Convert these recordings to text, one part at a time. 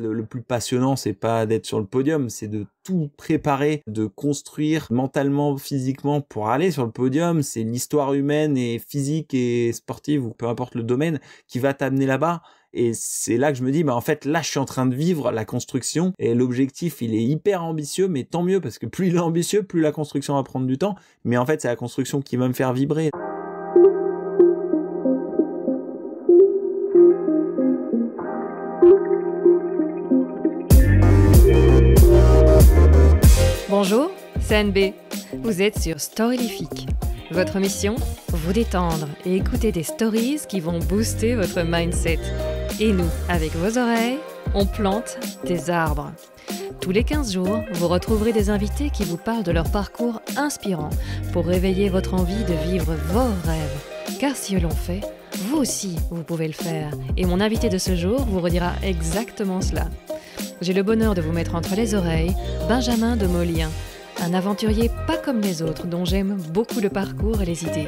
Le, plus passionnant, c'est pas d'être sur le podium, c'est de tout préparer, de construire mentalement, physiquement pour aller sur le podium. C'est l'histoire humaine et physique et sportive ou peu importe le domaine qui va t'amener là-bas. Et c'est là que je me dis, bah en fait, là, je suis en train de vivre la construction et l'objectif, il est hyper ambitieux, mais tant mieux parce que plus il est ambitieux, plus la construction va prendre du temps. Mais en fait, c'est la construction qui va me faire vibrer. Bonjour, c'est Anne-B. Vous êtes sur Storylifique. Votre mission Vous détendre et écouter des stories qui vont booster votre mindset. Et nous, avec vos oreilles, on plante des arbres. Tous les 15 jours, vous retrouverez des invités qui vous parlent de leur parcours inspirant pour réveiller votre envie de vivre vos rêves. Car si l'on fait, vous aussi, vous pouvez le faire. Et mon invité de ce jour vous redira exactement cela. J'ai le bonheur de vous mettre entre les oreilles Benjamin de Molien, un aventurier pas comme les autres dont j'aime beaucoup le parcours et les idées.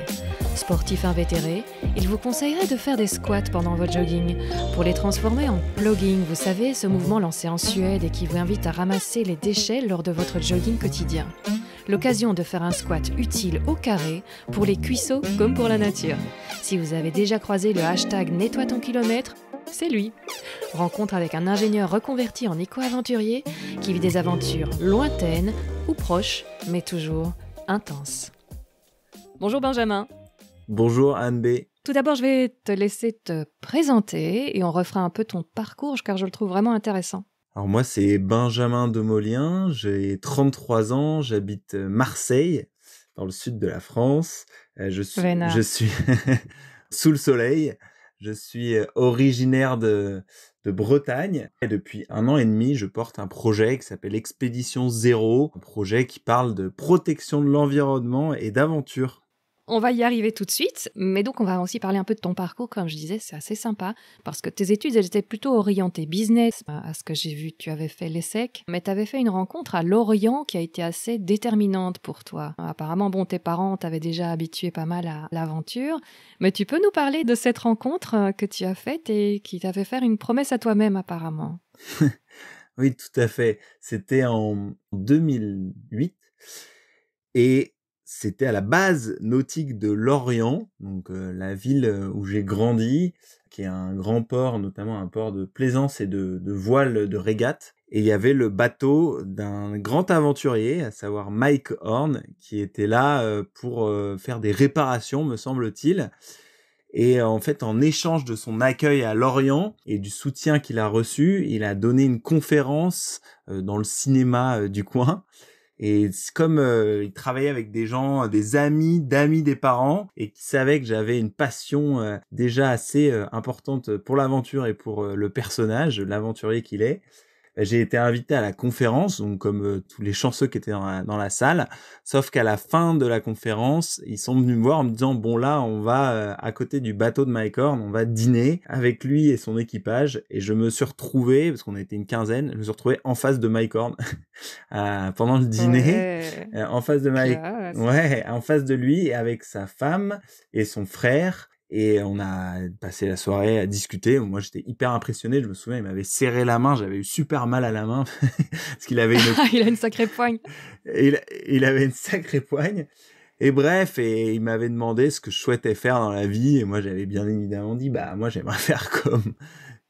Sportif invétéré, il vous conseillerait de faire des squats pendant votre jogging pour les transformer en plugging, vous savez, ce mouvement lancé en Suède et qui vous invite à ramasser les déchets lors de votre jogging quotidien l'occasion de faire un squat utile au carré pour les cuisseaux comme pour la nature. Si vous avez déjà croisé le hashtag Nettoie ton kilomètre, c'est lui. Rencontre avec un ingénieur reconverti en éco-aventurier qui vit des aventures lointaines ou proches, mais toujours intenses. Bonjour Benjamin. Bonjour Anne B. Tout d'abord, je vais te laisser te présenter et on refera un peu ton parcours car je le trouve vraiment intéressant. Alors moi, c'est Benjamin Demolien, j'ai 33 ans, j'habite euh, Marseille, dans le sud de la France. Euh, je suis, je suis sous le soleil. Je suis euh, originaire de, de Bretagne et depuis un an et demi, je porte un projet qui s'appelle Expédition Zéro, un projet qui parle de protection de l'environnement et d'aventure. On va y arriver tout de suite, mais donc on va aussi parler un peu de ton parcours, comme je disais, c'est assez sympa, parce que tes études, elles étaient plutôt orientées business, à ce que j'ai vu, tu avais fait l'ESSEC, mais tu avais fait une rencontre à Lorient qui a été assez déterminante pour toi. Apparemment, bon, tes parents t'avaient déjà habitué pas mal à l'aventure, mais tu peux nous parler de cette rencontre euh, que tu as faite et qui t'avait fait faire une promesse à toi-même, apparemment. oui, tout à fait. C'était en 2008. Et c'était à la base nautique de Lorient, donc euh, la ville euh, où j'ai grandi, qui est un grand port, notamment un port de plaisance et de, de voile de régate. Et il y avait le bateau d'un grand aventurier, à savoir Mike Horn, qui était là euh, pour faire des réparations, me semble-t-il. Et en fait, en échange de son accueil à Lorient et du soutien qu'il a reçu, il a donné une conférence dans le cinéma du coin. Et comme euh, il travaillait avec des gens, euh, des amis, d'amis des parents, et qui savaient que j'avais une passion euh, déjà assez importante pour l'aventure et pour le personnage, l'aventurier qu'il est, j'ai été invité à la conférence, donc comme euh, tous les chanceux qui étaient dans la, salle. Sauf qu'à la fin de la conférence, ils sont venus me voir en me disant bon là, on va euh, à côté du bateau de Mike Horn, on va dîner avec lui et son équipage. Et je me suis retrouvé parce qu'on était une quinzaine, je me suis retrouvé en face de Mike Horn pendant le dîner, euh, en face de Mike, ouais, en face de lui avec sa femme et son frère et on a passé la soirée à discuter. Moi, j'étais hyper impressionné. Je me souviens, il m'avait serré la main. J'avais eu super mal à la main parce qu'il avait une... il a une sacrée poigne. Il, avait une sacrée poigne. Et bref, et il m'avait demandé ce que je souhaitais faire dans la vie. Et moi, j'avais bien évidemment dit, bah moi, j'aimerais faire comme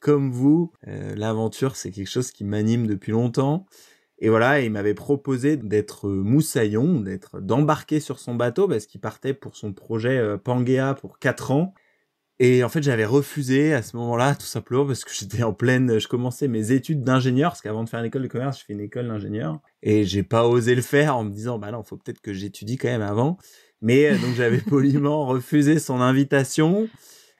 comme vous. Euh, l'aventure, c'est quelque chose qui m'anime depuis longtemps. Et voilà, il m'avait proposé d'être moussaillon, d'être d'embarquer sur son bateau parce qu'il partait pour son projet euh, Pangaea pour 4 ans. Et en fait, j'avais refusé à ce moment-là, tout simplement parce que j'étais en pleine, je commençais mes études d'ingénieur, parce qu'avant de faire l'école de commerce, je fais une école d'ingénieur. Et j'ai pas osé le faire en me disant, bah non, faut peut-être que j'étudie quand même avant. Mais euh, donc j'avais poliment refusé son invitation.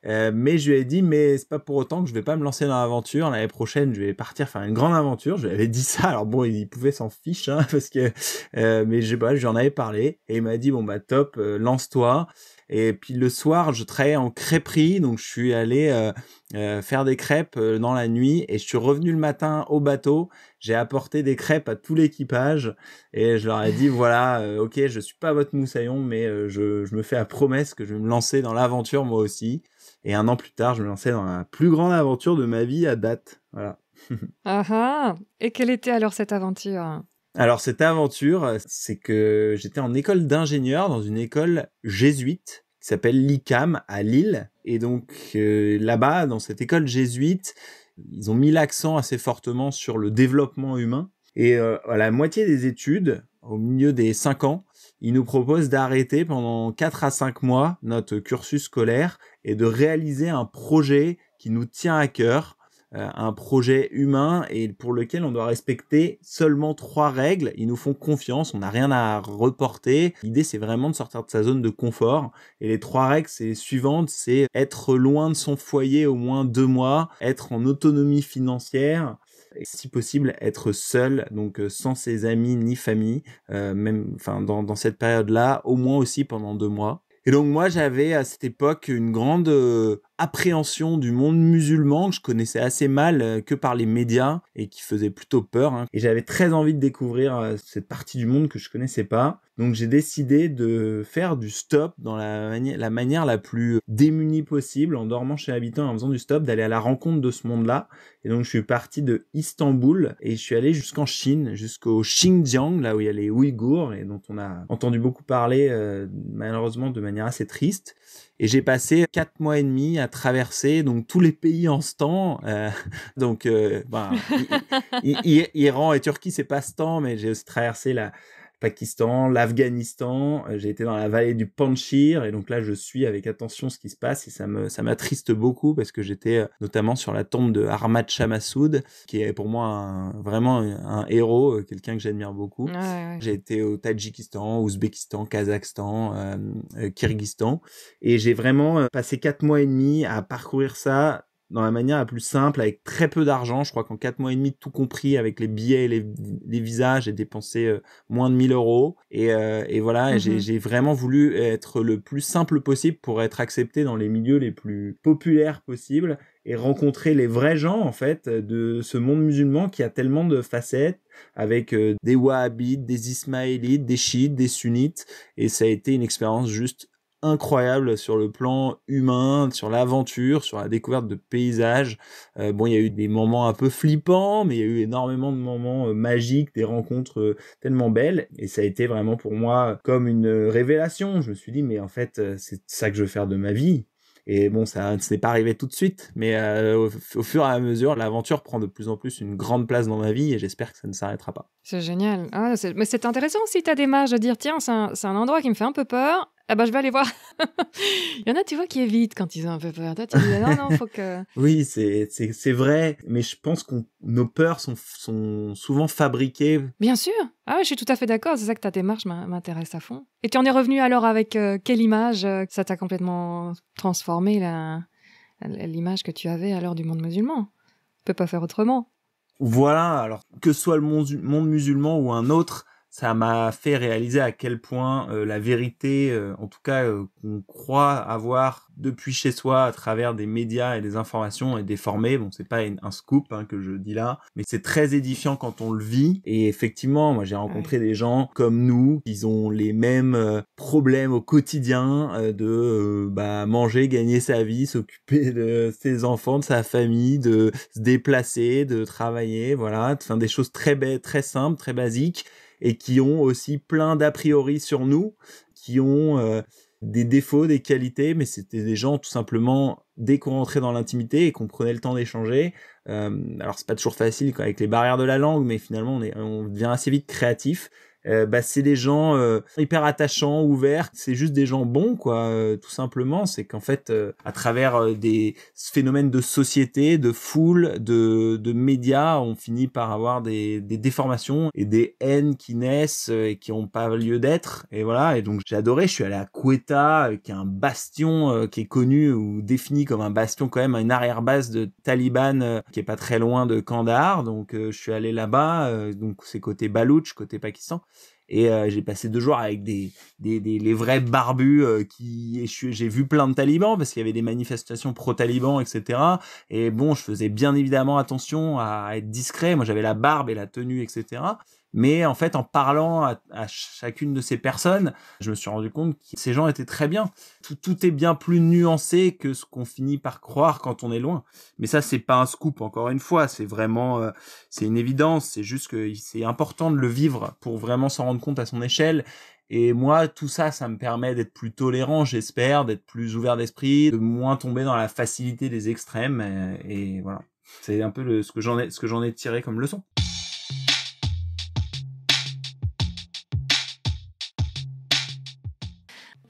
Euh, mais je lui ai dit, mais c'est pas pour autant que je vais pas me lancer dans l'aventure. L'année prochaine, je vais partir faire une grande aventure. Je lui avais dit ça. Alors bon, il pouvait s'en fiche, hein, parce que, euh, mais je pas, j'en avais parlé. Et il m'a dit, bon, bah, top, euh, lance-toi. Et puis le soir, je travaillais en crêperie, donc je suis allé faire des crêpes dans la nuit et je suis revenu le matin au bateau. J'ai apporté des crêpes à tout l'équipage et je leur ai dit voilà, ok, je suis pas votre moussaillon, mais je, je, me fais la promesse que je vais me lancer dans l'aventure moi aussi. Et un an plus tard, je me lançais dans la plus grande aventure de ma vie à date. Voilà. Ah, ah Et quelle était alors cette aventure Alors cette aventure, c'est que j'étais en école d'ingénieur dans une école jésuite qui s'appelle l'ICAM à Lille. Et donc euh, là-bas, dans cette école jésuite, ils ont mis l'accent assez fortement sur le développement humain. Et euh, à la moitié des études, au milieu des cinq ans, il nous propose d'arrêter pendant 4 à 5 mois notre cursus scolaire et de réaliser un projet qui nous tient à cœur, euh, un projet humain et pour lequel on doit respecter seulement trois règles. Ils nous font confiance, on n'a rien à reporter. L'idée, c'est vraiment de sortir de sa zone de confort. Et les trois règles, c'est les suivantes, c'est être loin de son foyer au moins deux mois, être en autonomie financière, et si possible être seul, donc euh, sans ses amis ni famille, euh, même enfin dans, dans cette période-là, au moins aussi pendant deux mois. Et donc moi j'avais à cette époque une grande euh, appréhension du monde musulman que je connaissais assez mal euh, que par les médias et qui faisait plutôt peur. Hein. Et j'avais très envie de découvrir euh, cette partie du monde que je connaissais pas. Donc j'ai décidé de faire du stop dans la, manière la plus démunie possible, en dormant chez l'habitant en faisant du stop, d'aller à la rencontre de ce monde-là. Et donc je suis parti de Istanbul et je suis allé jusqu'en Chine, jusqu'au Xinjiang, là où il y a les Ouïghours et dont on a entendu beaucoup parler euh, malheureusement de manière assez triste. Et j'ai passé quatre mois et demi à traverser donc tous les pays en ce euh, temps. donc, euh, ben, Iran et Turquie, c'est pas ce temps, mais j'ai traversé la, Pakistan, l'Afghanistan. Euh, j'ai été dans la vallée du Panchir et donc là je suis avec attention ce qui se passe et ça me ça m'attriste beaucoup parce que j'étais euh, notamment sur la tombe de Ahmad Shah qui est pour moi vraiment un, héros, euh, quelqu'un que j'admire beaucoup. J'ai été au Tadjikistan, Ouzbékistan, Kazakhstan, Kirghizistan Kyrgyzstan et j'ai vraiment passé quatre mois et demi à parcourir ça dans la manière la plus simple, avec très peu d'argent. Je crois qu'en quatre mois et demi, tout compris, avec les billets, les, les visages, j'ai dépensé euh, moins de 1000 euros. Et, euh, et voilà, mhm. j'ai vraiment voulu être le plus simple possible pour être accepté dans les milieux les plus populaires possibles et rencontrer les vrais gens en fait de ce monde musulman qui a tellement de facettes avec euh, des wahhabites, des ismaélites, des chiites, des sunnites et ça a été une expérience juste incroyable sur le plan humain, sur l'aventure, sur la découverte de paysages. Euh, bon, il y a eu des moments un peu flippants, mais il y a eu énormément de moments euh, magiques, des rencontres euh, tellement belles. Et ça a été vraiment pour moi comme une révélation. Je me suis dit, mais en fait, c'est ça que je veux faire de ma vie. Et bon, ça, ne s'est pas arrivé tout de suite, mais au, fur et à mesure, l'aventure prend de plus en plus une grande place dans ma vie et j'espère que ça ne s'arrêtera pas. C'est génial. Ah, mais c'est intéressant aussi des marges de dire tiens, c'est un, un, endroit qui me fait un peu peur ah ben, je vais aller voir. Il y en a, tu vois, qui évitent quand ils ont un peu peur. Toi, non, non, faut que. oui, c'est, vrai, mais je pense que nos peurs sont, souvent fabriquées. Bien sûr. Ah ouais, je suis tout à fait d'accord. C'est ça que ta démarche m'intéresse à fond. Et tu en es revenu alors avec euh, quelle image euh, Ça t'a complètement transformé l'image que tu avais alors du monde musulman. On peut pas faire autrement. Voilà, alors que ce soit le monde musulman ou un autre, ça m'a fait réaliser à quel point euh, la vérité, euh, en tout cas euh, qu'on croit avoir depuis chez soi à travers des médias et des informations est déformée. Bon, c'est pas un scoop hein, que je dis là, mais c'est très édifiant quand on le vit. Et effectivement, moi j'ai ah rencontré des gens comme nous, ils ont les mêmes problèmes au quotidien de bah, manger, gagner sa vie, s'occuper de ses enfants, de sa famille, de se déplacer, de travailler, voilà, enfin des choses très très simples, très basiques et qui ont aussi plein d'a priori sur nous, qui ont euh, des défauts, des qualités, mais c'était des gens tout simplement dès qu'on rentrait dans l'intimité et qu'on prenait le temps d'échanger. Euh, alors c'est pas toujours facile avec les barrières de la langue, mais finalement on, est, on devient assez vite créatif. Euh, bah, c'est des gens euh, hyper attachants, ouverts. C'est juste des gens bons, quoi, euh, tout simplement. C'est qu'en fait, à travers des phénomènes de société, de foule, de, de médias, on finit par avoir des, des déformations et des haines qui naissent et qui n'ont pas lieu d'être. Et voilà. Et donc, j'ai adoré. Je suis allé à Quetta, qui est un bastion qui est connu ou défini comme un bastion quand même, une arrière-base de Taliban qui est pas très loin de Kandahar. Donc, je suis allé là-bas. donc, c'est côté baloutche, côté Pakistan et euh, j'ai passé deux jours avec des, des, des les vrais barbus euh, qui j'ai vu plein de talibans parce qu'il y avait des manifestations pro-talibans etc et bon je faisais bien évidemment attention à être discret moi j'avais la barbe et la tenue etc mais en fait, en parlant à, chacune de ces personnes, je me suis rendu compte que ces gens étaient très bien. Tout, est bien plus nuancé que ce qu'on finit par croire quand on est loin. Mais ça, c'est pas un scoop, encore une fois. C'est vraiment, euh, c'est une évidence. C'est juste que c'est important de le vivre pour vraiment s'en rendre compte à son échelle. Et moi, tout ça, ça me permet d'être plus tolérant, j'espère, d'être plus ouvert d'esprit, de moins tomber dans la facilité des extrêmes. Et, voilà. C'est un peu le, ce que j'en ai, ce que j'en ai tiré comme leçon.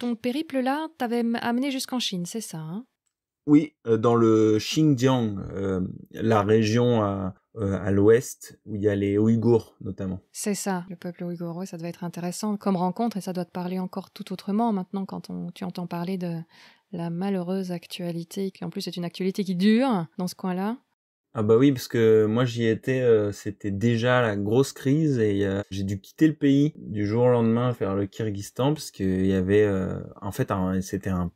ton périple là t'avait amené jusqu'en Chine, c'est ça hein Oui, euh, dans le Xinjiang, euh, la région euh, à, l'ouest où il y a les Ouïghours notamment. C'est ça, le peuple Ouïghour, ça devait être intéressant comme rencontre et ça doit te parler encore tout autrement maintenant quand on, tu entends parler de la malheureuse actualité, qui en plus est une actualité qui dure dans ce coin-là. Ah bah oui, parce que moi j'y étais, euh, c'était déjà la grosse crise et euh, j'ai dû quitter le pays du jour au lendemain vers le Kyrgyzstan parce qu'il y avait euh, en fait c'était un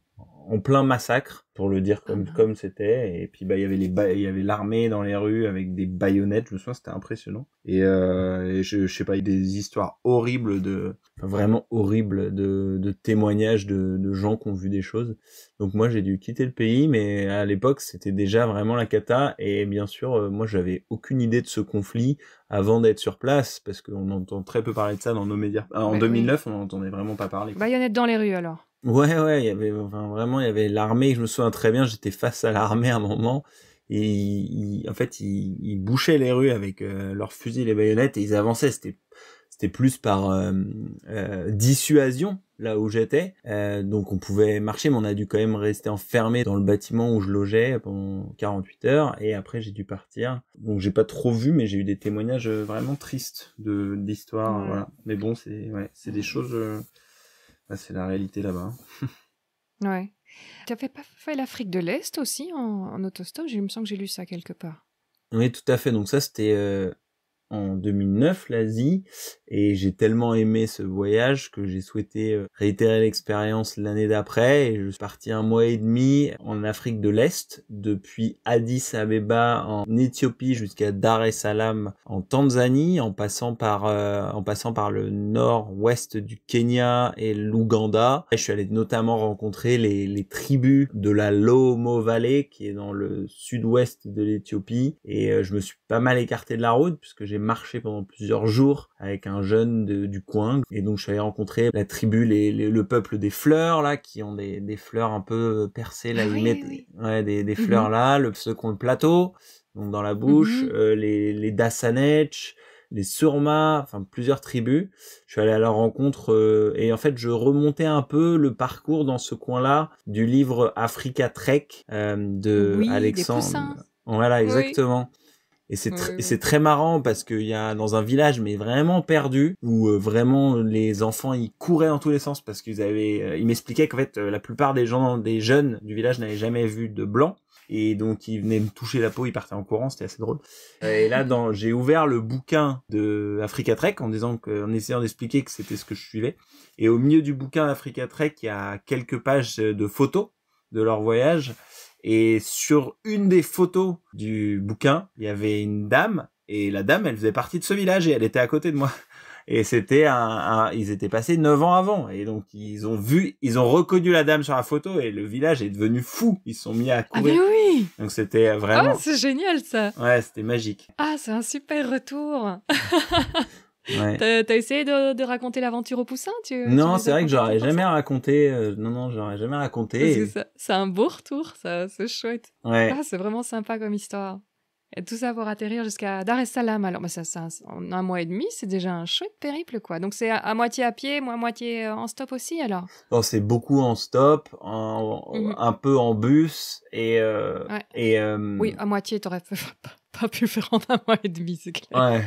en plein massacre pour le dire ah. comme c'était et puis bah il y avait les il y avait l'armée dans les rues avec des baïonnettes je me souviens c'était impressionnant et, euh, je, je, sais pas des histoires horribles de vraiment horribles de, témoignages de, gens qui ont vu des choses donc moi j'ai dû quitter le pays mais à l'époque c'était déjà vraiment la cata et bien sûr euh, moi j'avais aucune idée de ce conflit avant d'être sur place parce qu'on entend très peu parler de ça dans nos médias ah, en 2009 bah on on entendait vraiment pas parler baïonnettes dans les rues alors Ouais, ouais, il y avait vraiment, il y avait l'armée. Je me souviens très bien, j'étais face à l'armée à un moment. Et en fait, ils, ils, bouchaient les rues avec euh, leurs fusils et baïonnettes et ils avançaient. C'était, c'était plus par euh, euh, dissuasion là où j'étais. donc on pouvait marcher, mais on a dû quand même rester enfermé dans le bâtiment où je logeais pendant 48 heures. Et après, j'ai dû partir. Donc j'ai pas trop vu, mais j'ai eu des témoignages vraiment tristes de d'histoire Voilà. Mais bon, c'est c'est des choses ah, c'est la réalité là-bas. Hein. ouais. Tu fait pas fait l'Afrique de l'Est aussi en, autostop Je me sens que j'ai lu ça quelque part. Oui, tout à fait. Donc ça, c'était euh, en 2009 l'Asie et j'ai tellement aimé ce voyage que j'ai souhaité euh, réitérer l'expérience l'année d'après et je suis parti un mois et demi en Afrique de l'Est depuis Addis Abeba en Éthiopie jusqu'à Dar es Salaam en Tanzanie en passant par euh, en passant par le nord-ouest du Kenya et l'Ouganda et je suis allé notamment rencontrer les, les tribus de la Lomo Valley qui est dans le sud-ouest de l'Éthiopie et euh, je me suis pas mal écarté de la route puisque j'ai marché pendant plusieurs jours avec un jeune du coin. Et donc, je suis allé rencontrer la tribu, le peuple des fleurs, là, qui ont des, fleurs un peu euh, percées, ah là, des, mhm. fleurs, là, le, ceux qui le plateau, donc dans la mhm. bouche, euh, les, les les Surma, enfin plusieurs tribus. Je suis allé à leur rencontre euh, et en fait je remontais un peu le parcours dans ce coin-là du livre Africa Trek de oui, Alexandre. voilà, exactement. Et c'est très marrant parce qu'il y a dans un village mais vraiment perdu où euh, vraiment les enfants ils couraient dans tous les sens parce qu'ils avaient euh, ils m'expliquaient qu'en fait euh, la plupart des gens des jeunes du village n'avaient jamais vu de blanc et donc ils venaient me toucher la peau ils partaient en courant c'était assez drôle et là dans j'ai ouvert le bouquin de Africa Trek en disant en essayant d'expliquer que c'était ce que je suivais et au milieu du bouquin Africa Trek il y a quelques pages de photos de leur voyage et sur une des photos du bouquin, il y avait une dame et la dame, elle faisait partie de ce village et elle était à côté de moi. Et c'était un, ils étaient passés neuf ans avant et donc ils ont vu, ils ont reconnu la dame sur la photo et le village est devenu fou. Ils se sont mis à ah, courir. Ah mais oui. Donc c'était vraiment. Oh, c'est génial ça. Ouais, c'était magique. Ah, c'est un super retour. T'as essayé de, raconter l'aventure au poussin tu, Non, c'est vrai que j'aurais jamais raconté. Euh, non, non, j'aurais jamais raconté. c'est un beau retour, ça, c'est chouette. Ouais. Ah, c'est vraiment sympa comme histoire. Et tout ça pour atterrir jusqu'à Dar es Salaam. Alors, bah, ça, ça, en un mois et demi, c'est déjà un chouette périple, quoi. Donc, c'est à, moitié à pied, à moitié euh, en stop aussi, alors bon, oh, C'est beaucoup en stop, mhm. un peu en bus et. Euh, et Oui, à moitié, t'aurais fait. pas pu faire en un mois et demi, Ouais.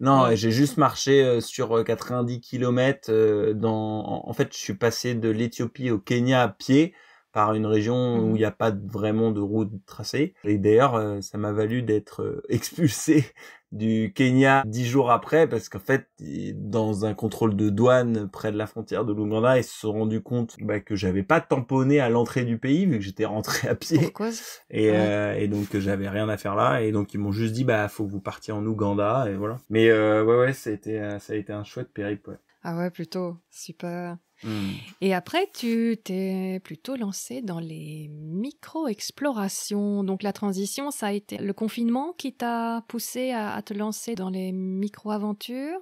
Non, j'ai juste marché euh, sur 90 euh, km. Euh, dans... En fait, je suis passé de l'Éthiopie au Kenya à pied par une région où mmh il n'y a pas vraiment de route tracée. Et d'ailleurs, euh, ça m'a valu d'être euh, expulsé du Kenya dix jours après parce qu'en fait, dans un contrôle de douane près de la frontière de l'Ouganda, ils se sont rendus compte bah, que j'avais pas tamponné à l'entrée du pays vu que j'étais rentré à pied. Pourquoi et, euh, et donc j'avais rien à faire là et donc ils m'ont juste dit bah faut que vous partiez en Ouganda et voilà. Mais ouais ouais, c'était ça a été un chouette périple. Ah ouais, plutôt super. Mm. Et après, tu t'es plutôt lancé dans les micro-explorations. Donc la transition, ça a été le confinement qui t'a poussé à, à te lancer dans les micro-aventures.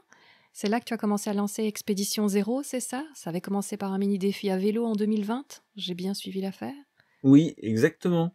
C'est là que tu as commencé à lancer Expédition Zéro, c'est ça Ça avait commencé par un mini défi à vélo en 2020. J'ai bien suivi l'affaire. Oui, exactement.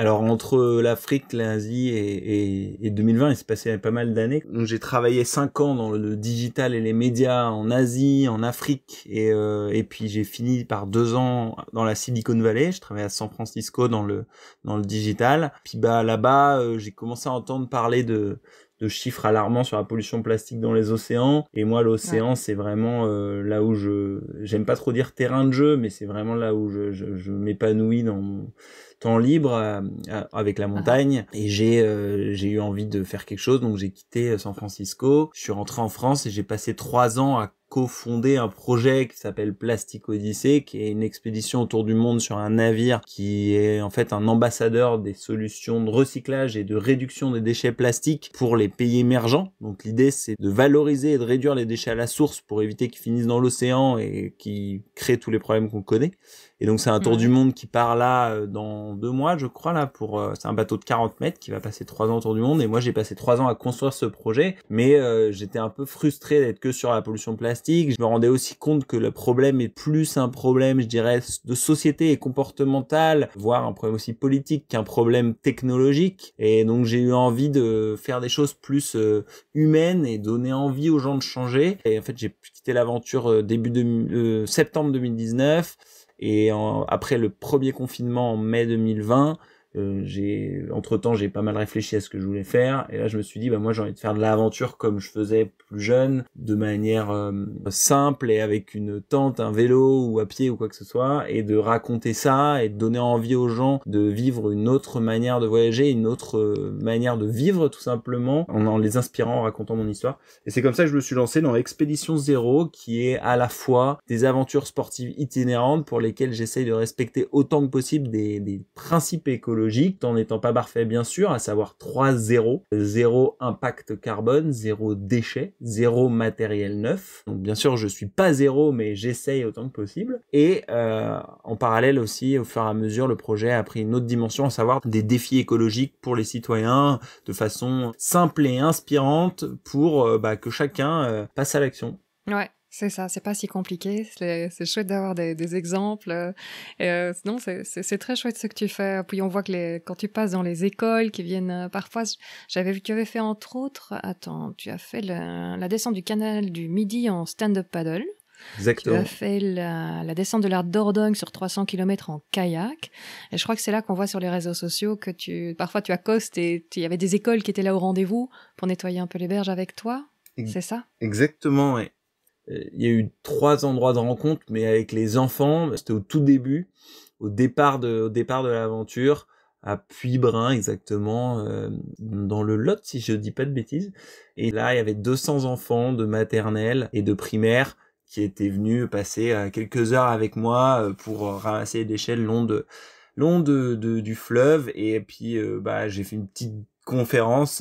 Alors entre l'Afrique, l'Asie et, et, et, 2020, il s'est passé pas mal d'années. J'ai travaillé cinq ans dans le digital et les médias en Asie, en Afrique, euh, et, puis j'ai fini par deux ans dans la Silicon Valley. Je travaillais à San Francisco dans le, dans le digital. Puis bah, là-bas, euh, j'ai commencé à entendre parler de de chiffres alarmants sur la pollution plastique dans les océans. Et moi, l'océan, c'est vraiment euh, là où je, j'aime pas trop dire terrain de jeu, mais c'est vraiment là où je, je, m'épanouis dans mon temps libre avec la ah. montagne. Et j'ai, euh, j'ai eu envie de faire quelque chose, donc j'ai quitté euh, San Francisco. Je suis rentré en France et j'ai passé trois ans à co cofondé un projet qui s'appelle Plastic Odyssey, qui est une expédition autour du monde sur un navire qui est en fait un ambassadeur des solutions de recyclage et de réduction des déchets plastiques pour les pays émergents. Donc l'idée c'est de valoriser et de réduire les déchets à la source pour éviter qu'ils finissent dans l'océan et qui créent tous les problèmes qu'on connaît. Et donc c'est un tour du monde qui part là euh, dans deux mois, je crois là pour euh, c'est un bateau de 40 mètres qui va passer trois ans autour du monde. Et moi j'ai passé trois ans à construire ce projet, mais euh, j'étais un peu frustré d'être que sur la pollution plastique. Je me rendais aussi compte que le problème est plus un problème, je dirais, de société et comportemental, voire un problème aussi politique qu'un problème technologique. Et donc j'ai eu envie de faire des choses plus humaines et donner envie aux gens de changer. Et en fait j'ai quitté l'aventure début de, septembre 2019. Et après le premier confinement en mai 2020, euh, j'ai entre temps j'ai pas mal réfléchi à ce que je voulais faire et là je me suis dit bah moi j'ai envie de faire de l'aventure comme je faisais plus jeune de manière euh, simple et avec une tente un vélo ou à pied ou quoi que ce soit et de raconter ça et de donner envie aux gens de vivre une autre manière de voyager une autre euh, manière de vivre tout simplement en, les inspirant en racontant mon histoire et c'est comme ça que je me suis lancé dans Expédition Zéro qui est à la fois des aventures sportives itinérantes pour lesquelles j'essaye de respecter autant que possible des, des principes écologiques en n'étant pas parfait bien sûr, à savoir 3 0, 0 impact carbone, 0 déchets, 0 matériel neuf. Donc bien sûr, je suis pas zéro, mais j'essaye autant que possible. Et euh, en parallèle aussi, au fur et à mesure, le projet a pris une autre dimension, à savoir des défis écologiques pour les citoyens, de façon simple et inspirante, pour euh, bah, que chacun euh, passe à l'action. Ouais. C'est ça, c'est pas si compliqué. C'est chouette d'avoir des, exemples. Euh, euh, c'est très chouette ce que tu fais. Puis on voit que les, quand tu passes dans les écoles qui viennent euh, parfois, j'avais vu que tu avais fait entre autres, attends, tu as fait la, descente du canal du Midi en stand-up paddle. Exactement. Tu as fait la, descente de la Dordogne sur 300 km en kayak. Et je crois que c'est là qu'on voit sur les réseaux sociaux que tu, parfois tu accostes et il y avait des écoles qui étaient là au rendez-vous pour nettoyer un peu les berges avec toi. C'est ça Exactement, ouais il y a eu trois endroits de rencontre, mais avec les enfants, c'était au tout début, au départ de, au départ de l'aventure, à puy exactement, euh, dans le Lot, si je ne dis pas de bêtises. Et là, il y avait 200 enfants de maternelle et de primaire qui étaient venus passer euh, quelques heures avec moi euh, pour ramasser des échelles le long de, long du fleuve. Et puis, bah, j'ai fait une petite conférence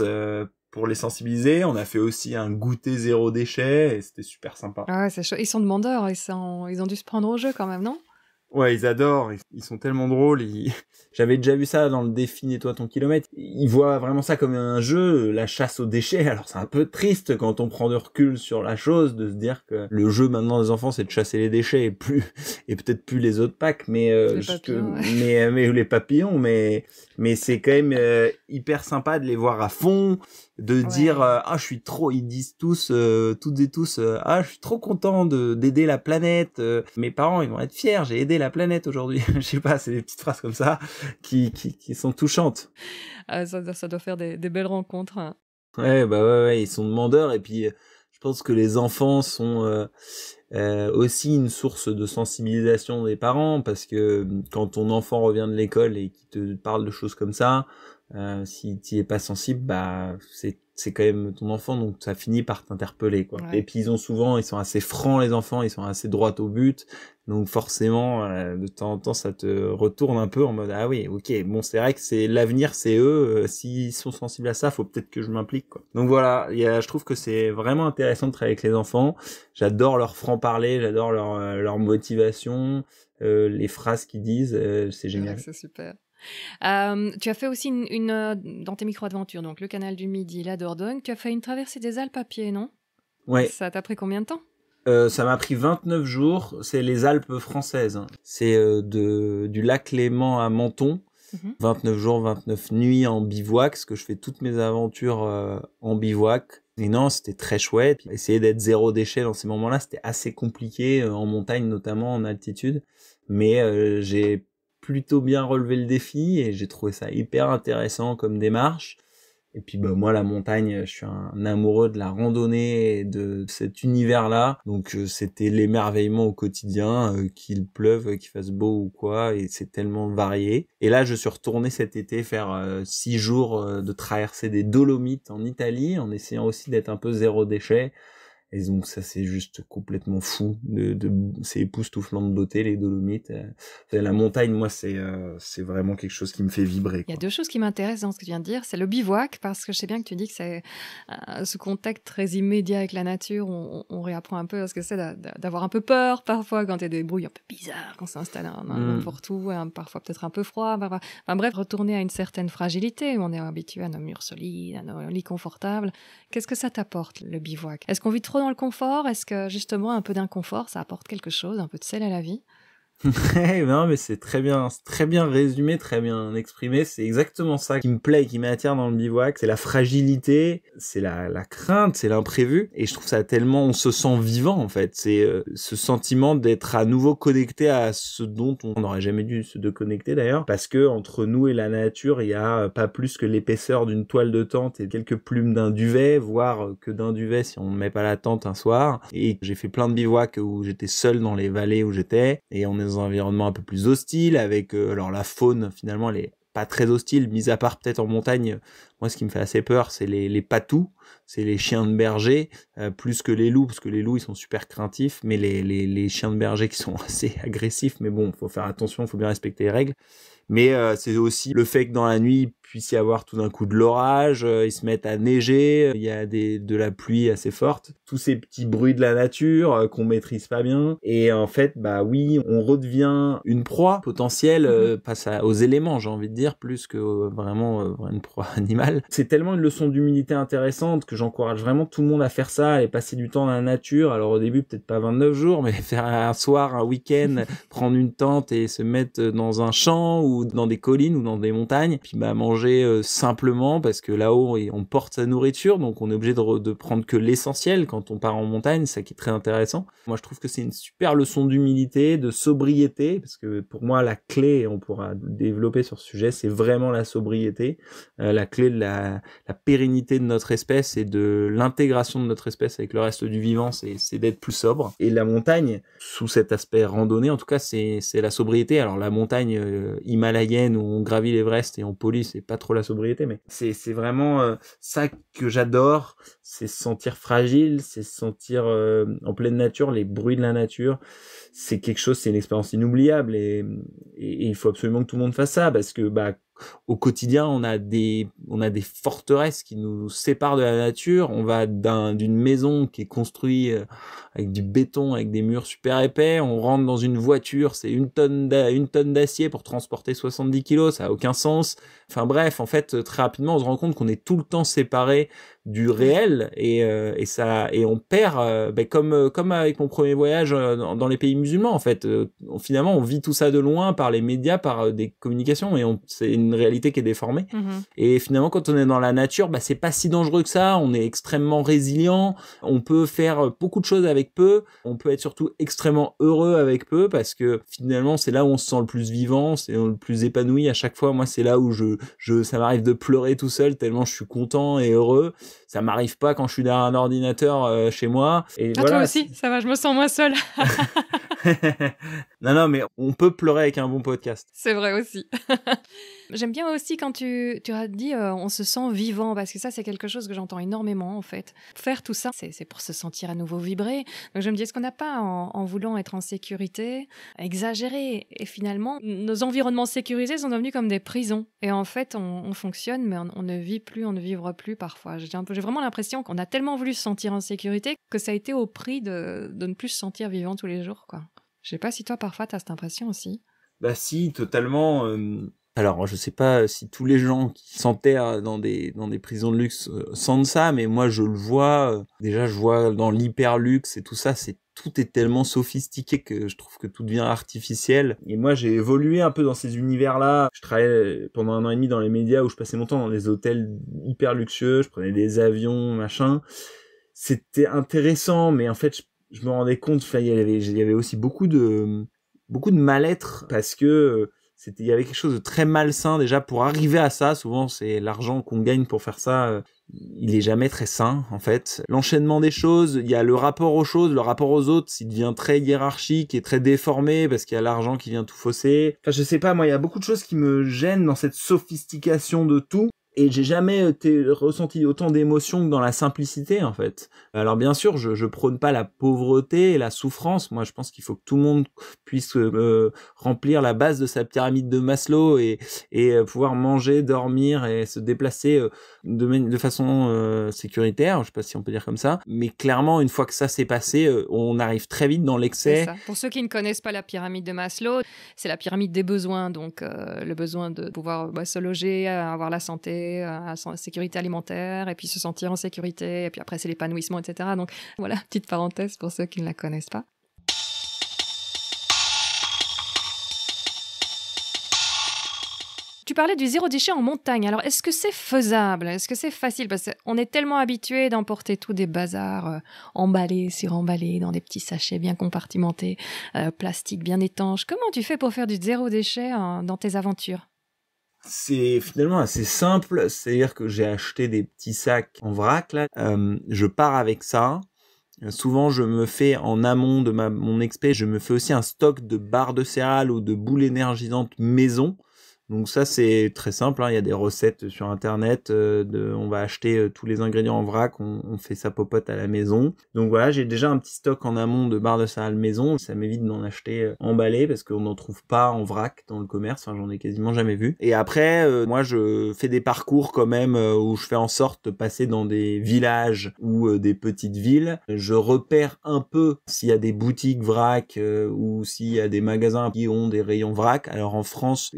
pour les sensibiliser. On a fait aussi un goûter zéro déchet et c'était super sympa. Ah ouais, Ils sont demandeurs, ils, ils ont dû se prendre au jeu quand même, non Ouais, ils adorent, ils sont tellement drôles. J'avais déjà vu ça dans le défi Nettoie ton kilomètre. Ils voient vraiment ça comme un jeu, la chasse aux déchets. Alors c'est un peu triste quand on prend de recul sur la chose de se dire que le jeu maintenant des enfants c'est de chasser les déchets et plus et peut-être plus les autres packs, mais euh, les mais euh, mais les papillons, mais mais c'est quand même euh, hyper sympa de les voir à fond, de dire euh, ah je suis trop, ils disent tous, euh, toutes et tous ah je suis trop content de d'aider la planète, mes parents ils vont être fiers, j'ai aidé la planète aujourd'hui, je sais pas, c'est des petites phrases comme ça qui qui, qui sont touchantes. Ah, ça, ça, doit faire des, des belles rencontres. Hein. Ouais bah ouais, ouais, ils sont demandeurs et puis je pense que les enfants sont euh, aussi une source de sensibilisation des parents, parce que hum, quand ton enfant revient de l'école et qui te parle de choses comme ça, euh, si tu es pas sensible, bah c'est c'est quand même ton enfant, donc ça finit par t'interpeller, quoi. Et puis ils ont souvent, ils sont assez francs les enfants, ils sont assez droits au but, donc forcément, euh, de temps en temps, ça te retourne un peu en mode ah oui, ok, bon c'est vrai que c'est l'avenir, c'est eux, euh, s'ils sont sensibles à ça, faut peut-être que je m'implique, quoi. Donc voilà, je trouve que c'est vraiment intéressant de travailler avec les enfants. J'adore leur franc parler, j'adore leur euh, motivation, les phrases qu'ils disent, c'est génial. c'est super. Euh, tu as fait aussi une, euh, dans tes micro-aventures, donc le canal du Midi, la Dordogne, tu as fait une traversée des Alpes à pied, non Ouais. Ça t'a pris combien de temps euh, ça m'a pris 29 jours, c'est les Alpes françaises. Hein. C'est de, du lac Léman à Menton, 29 mhm. jours, 29 nuits en bivouac, parce que je fais toutes mes aventures en bivouac. Et non, c'était très chouette. Essayer d'être zéro déchet dans ces moments-là, c'était assez compliqué, en montagne notamment, en altitude. Mais j'ai plutôt bien relevé le défi et j'ai trouvé ça hyper intéressant comme démarche. Et puis bah, moi la montagne, je suis un amoureux de la randonnée de cet univers-là. Donc euh, c'était l'émerveillement au quotidien, euh, qu'il pleuve, qu'il fasse beau ou quoi, et c'est tellement varié. Et là je suis retourné cet été faire euh, six jours de traverser des Dolomites en Italie, en essayant aussi d'être un peu zéro déchet. Et donc ça c'est juste complètement fou, de, de c'est époustouflant de beauté les Dolomites. Euh, la montagne, moi c'est euh, c'est vraiment quelque chose qui me fait vibrer. Il y a deux choses qui m'intéressent dans ce que tu viens de dire, c'est le bivouac parce que je sais bien que tu dis que c'est ce euh, contact très immédiat avec la nature, on, réapprend un peu ce que c'est d'avoir un peu peur parfois quand il y a des bruits un peu bizarres, quand on s'installe hmm. n'importe où, hein, parfois peut-être un peu froid, bref, retourner à une certaine fragilité, où on est habitué à nos murs solides, à nos lits confortables. Qu'est-ce que ça t'apporte le bivouac Est-ce qu'on vit dans le confort Est-ce que justement un peu d'inconfort, ça apporte quelque chose, un peu de sel à la vie non, mais c'est très bien, très bien résumé, très bien exprimé. C'est exactement ça qui me plaît, et qui m'attire dans le bivouac. C'est la fragilité, c'est la, la, crainte, c'est l'imprévu. Et je trouve ça tellement, on se sent vivant, en fait. C'est euh, ce sentiment d'être à nouveau connecté à ce dont on n'aurait jamais dû se déconnecter d'ailleurs. Parce que entre nous et la nature, il y a euh, pas plus que l'épaisseur d'une toile de tente et quelques plumes d'un duvet, voire euh, que d'un duvet si on ne met pas la tente un soir. Et j'ai fait plein de bivouacs où j'étais seul dans les vallées où j'étais. Et on est environnements un environnement un peu plus hostile, avec euh, alors la faune finalement elle est pas très hostile, mis à part peut-être en montagne moi, ce qui me fait assez peur, c'est les, les patous, c'est les chiens de berger, euh, plus que les loups, parce que les loups, ils sont super craintifs, mais les, chiens de berger qui sont assez agressifs, mais bon, il faut faire attention, il faut bien respecter les règles. Mais euh, c'est aussi le fait que dans la nuit, il puisse y avoir tout d'un coup de l'orage, euh, ils se mettent à neiger, il y a des, de la pluie assez forte, tous ces petits bruits de la nature qu'on maîtrise pas bien. Et en fait, bah oui, on redevient une proie potentielle mm-hmm. face aux éléments, j'ai envie de dire, plus que vraiment une proie animale. C'est tellement une leçon d'humilité intéressante que j'encourage vraiment tout le monde à faire ça, et passer du temps dans la nature. Alors au début, peut-être pas 29 jours, mais faire un soir, un week-end, prendre une tente et se mettre dans un champ ou dans des collines ou dans des montagnes. Puis bah, manger euh, simplement parce que là-haut, on porte sa nourriture, donc on est obligé de, prendre que l'essentiel quand on part en montagne, ça qui est très intéressant. Moi, je trouve que c'est une super leçon d'humilité, de sobriété, parce que pour moi, la clé, on pourra développer sur ce sujet, c'est vraiment la sobriété, euh, la clé de la, pérennité de notre espèce et de l'intégration de notre espèce avec le reste du vivant, c'est d'être plus sobre. Et la montagne, sous cet aspect randonnée, en tout cas, c'est la sobriété. Alors la montagne euh, himalayenne où on gravit l'Everest et on polie, c'est pas trop la sobriété, mais c'est vraiment euh, ça que j'adore, c'est se sentir fragile, c'est se sentir euh, en pleine nature, les bruits de la nature, c'est quelque chose, c'est une expérience inoubliable et, il faut absolument que tout le monde fasse ça parce que bah au quotidien, on a des, forteresses qui nous séparent de la nature. On va d'une maison qui est construite euh, avec du béton, avec des murs super épais. On rentre dans une voiture, c'est une tonne tonne d'acier pour transporter 70 kilos, ça n'a aucun sens. Enfin bref, en fait, très rapidement, on se rend compte qu'on est tout le temps séparé du réel et, euh, et ça et on perd euh, ben comme euh, comme avec mon premier voyage dans, les pays musulmans en fait finalement on vit tout ça de loin par les médias par des communications et c'est une réalité qui est déformée mhm. et finalement quand on est dans la nature ben, c'est pas si dangereux que ça on est extrêmement résilient on peut faire beaucoup de choses avec peu on peut être surtout extrêmement heureux avec peu parce que finalement c'est là où on se sent le plus vivant c'est le plus épanoui à chaque fois moi c'est là où je je ça m'arrive de pleurer tout seul tellement je suis content et heureux ça m'arrive pas quand je suis derrière un ordinateur euh, chez moi. Et ah, voilà, toi aussi, ça va, je me sens moins seul. non, non, mais on peut pleurer avec un bon podcast. C'est vrai aussi. J'aime bien aussi quand tu, as dit euh, on se sent vivant, parce que ça, c'est quelque chose que j'entends énormément, en fait. Faire tout ça, c'est pour se sentir à nouveau vibrer. Donc, je me dis, est-ce qu'on n'a pas, en, voulant être en sécurité, exagéré Et finalement, nos environnements sécurisés sont devenus comme des prisons. Et en fait, on, fonctionne, mais on, ne vit plus, on ne vivra plus parfois. J'ai vraiment l'impression qu'on a tellement voulu se sentir en sécurité que ça a été au prix de, de ne plus se sentir vivant tous les jours, quoi. Je sais pas si toi, parfois, tu as cette impression aussi. Bah si, totalement. Euh, alors, je sais pas si tous les gens qui s'enterrent dans des, dans des prisons de luxe euh, sentent ça, mais moi, je le vois. Euh, déjà, je vois dans l'hyper-luxe et tout ça, c'est tout est tellement sophistiqué que je trouve que tout devient artificiel. Et moi, j'ai évolué un peu dans ces univers-là. Je travaillais euh, pendant un an et demi dans les médias où je passais mon temps dans des hôtels hyper luxueux, je prenais des avions, machin. C'était intéressant, mais en fait, je, me rendais compte, il y avait, il y avait aussi beaucoup de, beaucoup de mal-être parce que il y avait quelque chose de très malsain déjà pour arriver à ça souvent c'est l'argent qu'on gagne pour faire ça euh, il est jamais très sain en fait l'enchaînement des choses il y a le rapport aux choses le rapport aux autres il devient très hiérarchique et très déformé parce qu'il y a l'argent qui vient tout fausser enfin je sais pas moi il y a beaucoup de choses qui me gênent dans cette sophistication de tout et j'ai jamais ressenti autant d'émotions que dans la simplicité en fait. Alors bien sûr, je, ne prône pas la pauvreté et la souffrance. Moi, je pense qu'il faut que tout le monde puisse euh, euh, remplir la base de sa pyramide de Maslow et, et euh, pouvoir manger, dormir et se déplacer de, de, façon sécuritaire. Je sais pas si on peut dire comme ça, mais clairement, une fois que ça s'est passé, on arrive très vite dans l'excès. Pour ceux qui ne connaissent pas la pyramide de Maslow, c'est la pyramide des besoins, donc le besoin de pouvoir bah, se loger, avoir la santé à sécurité alimentaire et puis se sentir en sécurité. Et puis après, c'est l'épanouissement, etc. Donc voilà, petite parenthèse pour ceux qui ne la connaissent pas. Tu parlais du zéro déchet en montagne. Alors, est-ce que c'est faisable Est-ce que c'est facile Parce qu'on est tellement habitué d'emporter tout des bazars sur euh, emballés, remballés dans des petits sachets bien compartimentés, euh, plastiques plastique bien étanche. Comment tu fais pour faire du zéro déchet euh, dans tes aventures c'est finalement assez simple, c'est-à-dire que j'ai acheté des petits sacs en vrac, là. Euh, je pars avec ça. Euh, souvent, je me fais en amont de mon expé, je me fais aussi un stock de barres de céréales ou de boules énergisantes maison donc ça c'est très simple, hein. il y a des recettes sur internet, euh, de, on va acheter euh, tous les ingrédients en vrac, on, fait sa popote à la maison. Donc voilà, j'ai déjà un petit stock en amont de barres de salade maison, ça m'évite d'en acheter euh, emballé parce qu'on n'en trouve pas en vrac dans le commerce, hein. j'en ai quasiment jamais vu. Et après, moi je fais des parcours quand même où je fais en sorte de passer dans des villages ou des petites villes. Je repère un peu s'il y a des boutiques vrac ou s'il y a des magasins qui ont des rayons vrac. Alors en France,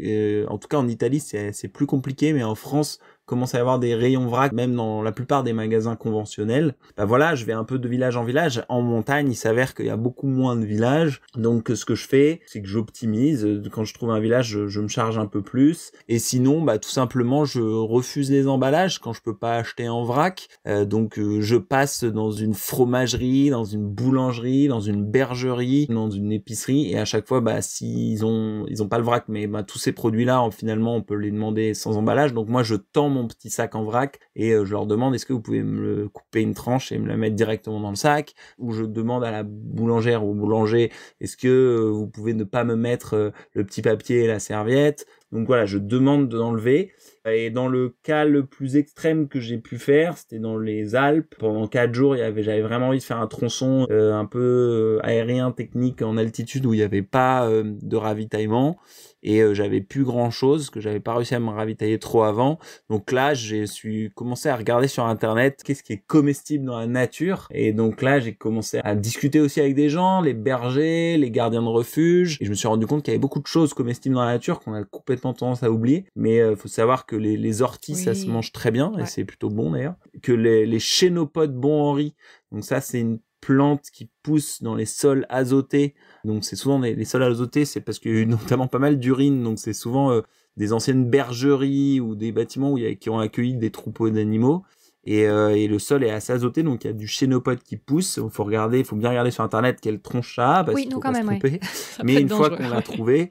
en en tout cas en Italie c'est plus compliqué, mais en France commence à y avoir des rayons vrac, même dans la plupart des magasins conventionnels. Bah voilà, je vais un peu de village en village. En montagne, il s'avère qu'il y a beaucoup moins de villages. Donc ce que je fais, c'est que j'optimise. Quand je trouve un village, je, me charge un peu plus. Et sinon, bah tout simplement, je refuse les emballages quand je peux pas acheter en vrac. Euh, donc euh, je passe dans une fromagerie, dans une boulangerie, dans une bergerie, dans une épicerie. Et à chaque fois, bah s'ils ont ils ont pas le vrac, mais bah, tous ces produits là, finalement, on peut les demander sans emballage. Donc moi, je tends mon petit sac en vrac et euh, je leur demande est-ce que vous pouvez me couper une tranche et me la mettre directement dans le sac ou je demande à la boulangère ou au boulanger est-ce que euh, vous pouvez ne pas me mettre euh, le petit papier et la serviette donc voilà, je demande de l'enlever Et dans le cas le plus extrême que j'ai pu faire, c'était dans les Alpes. Pendant quatre jours, il avait, j'avais vraiment envie de faire un tronçon un peu aérien, technique, en altitude, où il n'y avait pas de ravitaillement et euh, j'avais plus grand chose, que j'avais pas réussi à me ravitailler trop avant. Donc là, j'ai suis commencé à regarder sur internet qu'est-ce qui est comestible dans la nature, et donc là, j'ai commencé à discuter aussi avec des gens, les bergers, les gardiens de refuge, et je me suis rendu compte qu'il y avait beaucoup de choses comestibles dans la nature qu'on a complètement tendance à oublier. Mais euh, faut savoir que les, orties, ça se mange très bien, et c'est plutôt bon d'ailleurs. Que les, les chénopodes bon Henri, donc ça c'est une plantes qui poussent dans les sols azotés. Donc c'est souvent les, sols azotés, c'est parce qu'il y a eu notamment pas mal d'urine, donc c'est souvent euh, des anciennes bergeries ou des bâtiments où y a, qui ont accueilli des troupeaux d'animaux. Et, euh, et, le sol est assez azoté, donc il y a du chénopode qui pousse. Il faut regarder, faut bien regarder sur internet quelle tronche ça parce oui, qu'il faut pas même, Mais une fois qu'on l'a trouvé,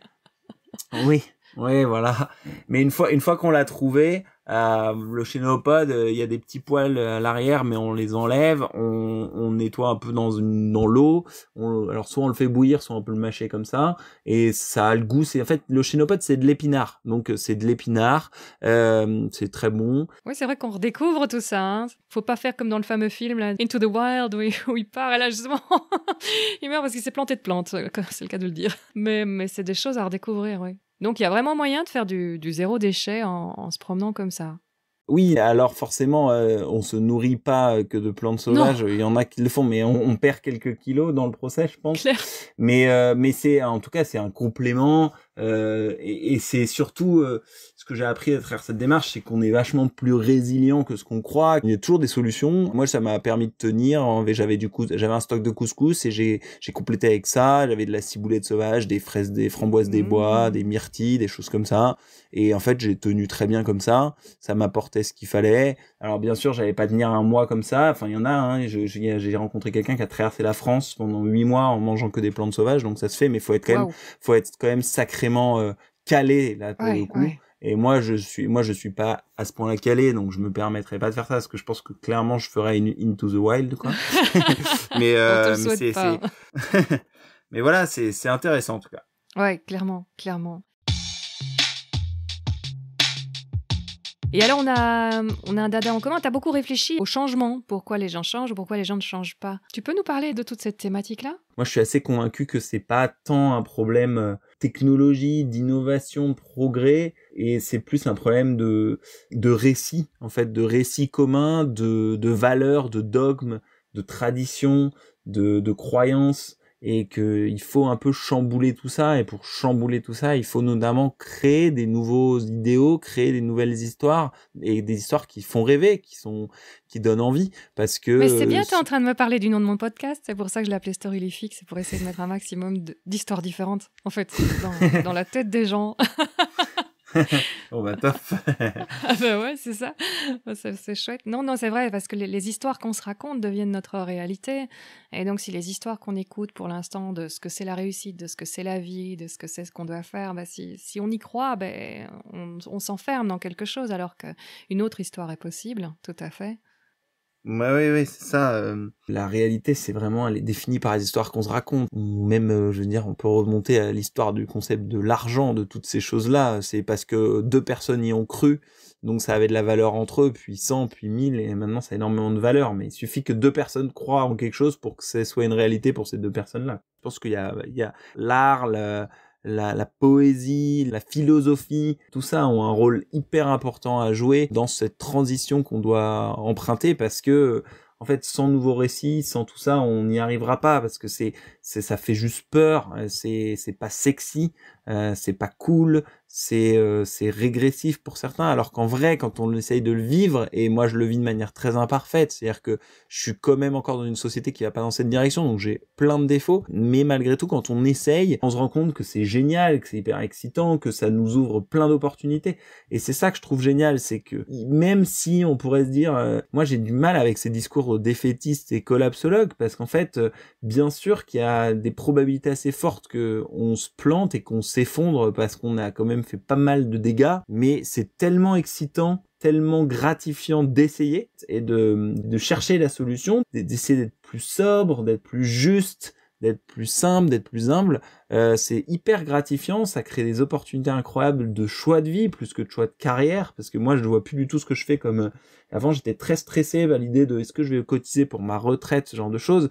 oui, oui, voilà. Mais une fois, une fois qu'on l'a trouvé, euh, le chénopode, euh, il y a des petits poils à l'arrière, mais on les enlève, on, nettoie un peu dans, dans l'eau. alors soit on le fait bouillir, soit on peut le mâcher comme ça, et ça a le goût. C'est en fait le chénopode, c'est de l'épinard, donc euh, c'est de l'épinard, euh, c'est très bon. Oui, c'est vrai qu'on redécouvre tout ça. Hein. Faut pas faire comme dans le fameux film là, Into the Wild où il, part et là justement il meurt parce qu'il s'est planté de plantes. C'est le cas de le dire. Mais mais c'est des choses à redécouvrir, oui. Donc il y a vraiment moyen de faire du, zéro déchet en, se promenant comme ça. Oui, alors forcément, on euh, on se nourrit pas euh, que de plantes sauvages. Il y en a qui le font, mais on, perd quelques kilos dans le procès, je pense. Euh, mais c'est en tout cas c'est un complément et c'est surtout que j'ai appris à travers cette démarche, c'est qu'on est vachement plus résilient que ce qu'on croit. Il y a toujours des solutions. Moi, ça m'a permis de tenir. J'avais du coup, j'avais un stock de couscous et j'ai, complété avec ça. J'avais de la ciboulette sauvage, des fraises, des framboises des mmh. bois, des myrtilles, des choses comme ça. Et en fait, j'ai tenu très bien comme ça. Ça m'apportait ce qu'il fallait. Alors, bien sûr, j'allais pas tenir un mois comme ça. Enfin, il y en a, hein. J'ai rencontré quelqu'un qui a traversé la France pendant huit mois en mangeant que des plantes sauvages. Donc, ça se fait, mais faut être quand même, faut être quand même sacrément euh, calé, là, pour le coup. Et moi, je suis, moi, je suis pas à ce point-là calé, donc je me permettrai pas de faire ça, parce que je pense que clairement, je ferais une Into the Wild, quoi. mais, euh, c'est, mais voilà, c'est, c'est intéressant en tout cas. Ouais, clairement, clairement. Et alors, on a, on a un dada en commun. Tu as beaucoup réfléchi au changement. Pourquoi les gens changent, pourquoi les gens ne changent pas. Tu peux nous parler de toute cette thématique-là Moi, je suis assez convaincu que c'est pas tant un problème euh, technologie, d'innovation, progrès, et c'est plus un problème de, de récit, en fait, de récit commun, de, de valeurs, de dogmes, de traditions, de, de croyances et il faut un peu chambouler tout ça. Et pour chambouler tout ça, il faut notamment créer des nouveaux idéaux, créer des nouvelles histoires et des histoires qui font rêver, qui sont qui donnent envie. Parce que mais c'est bien, tu es en train de me parler du nom de mon podcast. C'est pour ça que je l'appelais Fix, C'est pour essayer de mettre un maximum d'histoires différentes, en fait, dans la tête des gens. oh bah, va top ah, bah ouais, c'est ça. Bah, c'est chouette. Non, non, c'est vrai, parce que les, histoires qu'on se raconte deviennent notre réalité. Et donc, si les histoires qu'on écoute pour l'instant de ce que c'est la réussite, de ce que c'est la vie, de ce que c'est ce qu'on doit faire, bah si, si, on y croit, bah, on, on s'enferme dans quelque chose, alors qu'une autre histoire est possible, tout à fait oui, oui, c'est ça. Euh. La réalité, c'est vraiment, elle est définie par les histoires qu'on se raconte. Ou même, euh, je veux dire, on peut remonter à l'histoire du concept de l'argent, de toutes ces choses-là. C'est parce que deux personnes y ont cru, donc ça avait de la valeur entre eux, puis 100, puis 1000, et maintenant ça a énormément de valeur. Mais il suffit que deux personnes croient en quelque chose pour que ce soit une réalité pour ces deux personnes-là. Je pense qu'il y a, il y a l'art, la la, la, poésie, la philosophie, tout ça ont un rôle hyper important à jouer dans cette transition qu'on doit emprunter parce que en fait, sans nouveau récit, sans tout ça, on n'y arrivera pas parce que c'est c'est ça fait juste peur, euh, c'est c'est pas sexy, euh, c'est pas cool, c'est euh, c'est régressif pour certains. Alors qu'en vrai, quand on essaye de le vivre, et moi je le vis de manière très imparfaite, c'est-à-dire que je suis quand même encore dans une société qui va pas dans cette direction, donc j'ai plein de défauts. Mais malgré tout, quand on essaye, on se rend compte que c'est génial, que c'est hyper excitant, que ça nous ouvre plein d'opportunités. Et c'est ça que je trouve génial, c'est que même si on pourrait se dire, moi j'ai du mal avec ces discours défaitistes et collapsologues, parce qu'en fait, bien sûr qu'il y a des probabilités assez fortes que on se plante et qu'on s'effondre parce qu'on a quand même fait pas mal de dégâts, mais c'est tellement excitant tellement gratifiant d'essayer et de, chercher la solution, d'essayer d'être plus sobre, d'être plus juste, d'être plus simple, d'être plus humble. Euh, c'est hyper gratifiant, ça crée des opportunités incroyables de choix de vie plus que de choix de carrière, parce que moi je ne vois plus du tout ce que je fais comme... Euh, avant j'étais très stressé à l'idée de est-ce que je vais cotiser pour ma retraite, ce genre de choses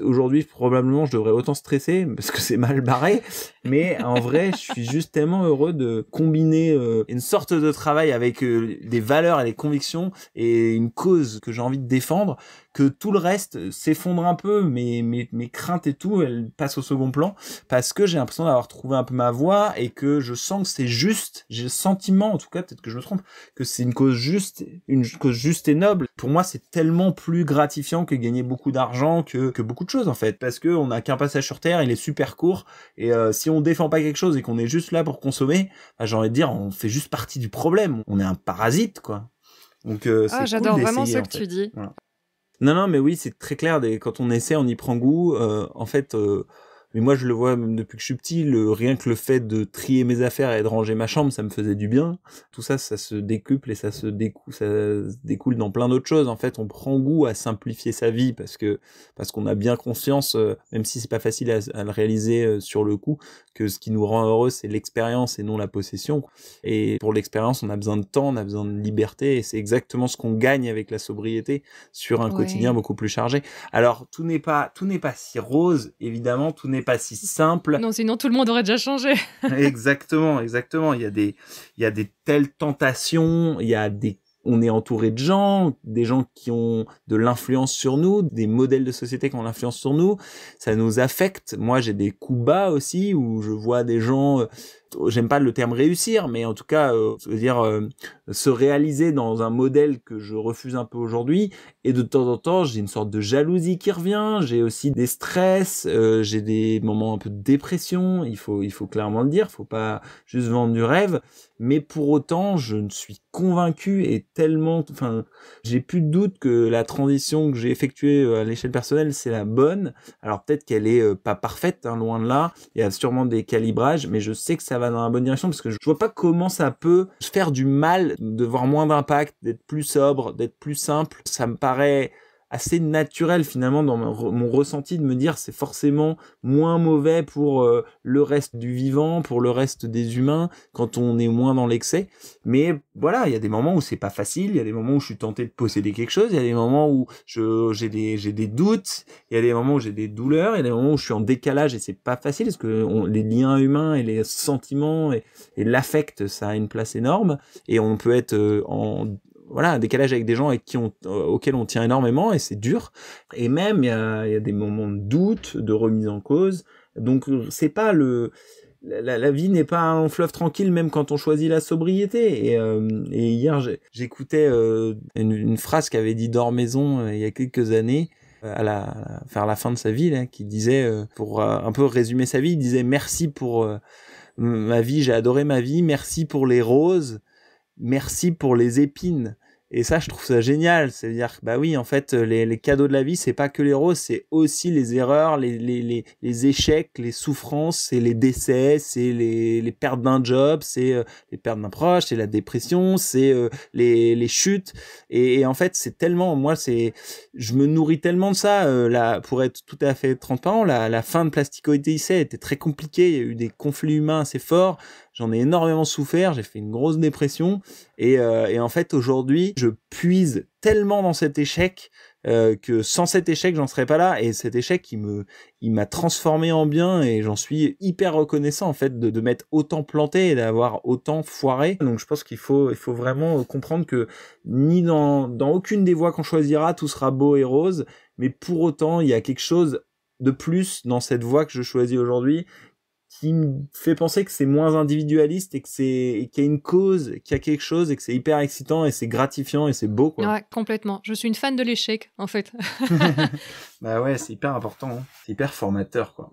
aujourd'hui probablement je devrais autant stresser parce que c'est mal barré mais en vrai je suis juste tellement heureux de combiner euh, une sorte de travail avec euh, des valeurs et des convictions et une cause que j'ai envie de défendre que tout le reste s'effondre un peu, mes, mes, craintes et tout, elles passent au second plan, parce que j'ai l'impression d'avoir trouvé un peu ma voie et que je sens que c'est juste, j'ai le sentiment, en tout cas, peut-être que je me trompe, que c'est une cause juste, une cause juste et noble. Pour moi, c'est tellement plus gratifiant que gagner beaucoup d'argent, que, beaucoup de choses, en fait, parce que on n'a qu'un passage sur Terre, il est super court, et euh, si on défend pas quelque chose et qu'on est juste là pour consommer, bah, j'ai envie de dire, on fait juste partie du problème, on est un parasite, quoi. Donc, euh, ah, j'adore vraiment ce que tu dis. Non, non, mais oui, c'est très clair. Quand on essaie, on y prend goût. Euh, en fait, euh, mais moi, je le vois même depuis que je suis petit, le, rien que le fait de trier mes affaires et de ranger ma chambre, ça me faisait du bien. Tout ça, ça se décuple et ça se, ça découle dans plein d'autres choses. En fait, on prend goût à simplifier sa vie parce que parce qu'on a bien conscience, euh, même si c'est pas facile à, le réaliser euh, sur le coup, que ce qui nous rend heureux, c'est l'expérience et non la possession. Et pour l'expérience, on a besoin de temps, on a besoin de liberté, et c'est exactement ce qu'on gagne avec la sobriété sur un quotidien beaucoup plus chargé. Alors, tout n'est pas tout n'est pas si rose, évidemment, tout n'est pas si simple. Non, sinon tout le monde aurait déjà changé. exactement, exactement. Il y a des, il y a des telles tentations, il y a des on est entouré de gens, des gens qui ont de l'influence sur nous, des modèles de société qui ont l'influence sur nous, ça nous affecte. Moi, j'ai des coups bas aussi où je vois des gens euh, j'aime pas le terme réussir, mais en tout cas, euh, dire euh, se réaliser dans un modèle que je refuse un peu aujourd'hui. Et de temps en temps, j'ai une sorte de jalousie qui revient. J'ai aussi des stress. Euh, j'ai des moments un peu de dépression. Il faut, il faut clairement le dire. Faut pas juste vendre du rêve. Mais pour autant, je ne suis convaincu et tellement, enfin, j'ai plus de doute que la transition que j'ai effectuée euh, à l'échelle personnelle, c'est la bonne. Alors peut-être qu'elle est pas parfaite, hein, loin de là. Il y a sûrement des calibrages, mais je sais que ça va dans la bonne direction parce que je vois pas comment ça peut faire du mal de voir moins d'impact, d'être plus sobre, d'être plus simple. Ça me paraît assez naturel finalement dans mon, ressenti de me dire c'est forcément moins mauvais pour euh, le reste du vivant, pour le reste des humains quand on est moins dans l'excès. Mais voilà, il y a des moments où c'est pas facile, il y a des moments où je suis tenté de posséder quelque chose, il y a des moments où j'ai des des doutes, il y a des moments où j'ai des douleurs, il y a des moments où je suis en décalage et c'est pas facile parce que les liens humains et les sentiments et, et l'affect ça a une place énorme et on peut être euh, en voilà un décalage avec des gens qui on, euh, auxquels on tient énormément et c'est dur. Et même il y, a, des moments de doute, de remise en cause. Donc c'est pas le la, vie n'est pas un fleuve tranquille même quand on choisit la sobriété. Et, euh, hier j'écoutais euh, une, phrase qu'avait dit Dormaison il y a quelques années à la vers la fin de sa vie là, qui disait pour un peu résumer sa vie, il disait merci pour ma vie, j'ai adoré ma vie, merci pour les roses, merci pour les épines. Et ça, je trouve ça génial. C'est-à-dire, bah oui, en fait, euh, les, cadeaux de la vie, c'est pas que les roses, c'est aussi les erreurs, les, échecs, les souffrances, c'est les décès, c'est les, pertes d'un job, c'est euh, les pertes d'un proche, c'est la dépression, c'est euh, les, chutes. Et, en fait, c'est tellement, moi, c'est, je me nourris tellement de ça. là, pour être tout à fait transparent, la, la fin de Plastico était très compliquée. Il y a eu des conflits humains assez forts. J'en ai énormément souffert, j'ai fait une grosse dépression. Et, euh, en fait, aujourd'hui, je puise tellement dans cet échec euh, que sans cet échec, j'en serais pas là. Et cet échec, il me, il m'a transformé en bien et j'en suis hyper reconnaissant en fait de, de m'être autant planté et d'avoir autant foiré. Donc je pense qu'il faut, il faut vraiment euh, comprendre que ni dans, dans aucune des voies qu'on choisira, tout sera beau et rose. Mais pour autant, il y a quelque chose de plus dans cette voie que je choisis aujourd'hui qui me fait penser que c'est moins individualiste et que c'est qu'il y a une cause, qu'il y a quelque chose et que c'est hyper excitant et c'est gratifiant et c'est beau quoi. Ouais, complètement. Je suis une fan de l'échec en fait. bah ouais, c'est hyper important, hein. c'est hyper formateur quoi.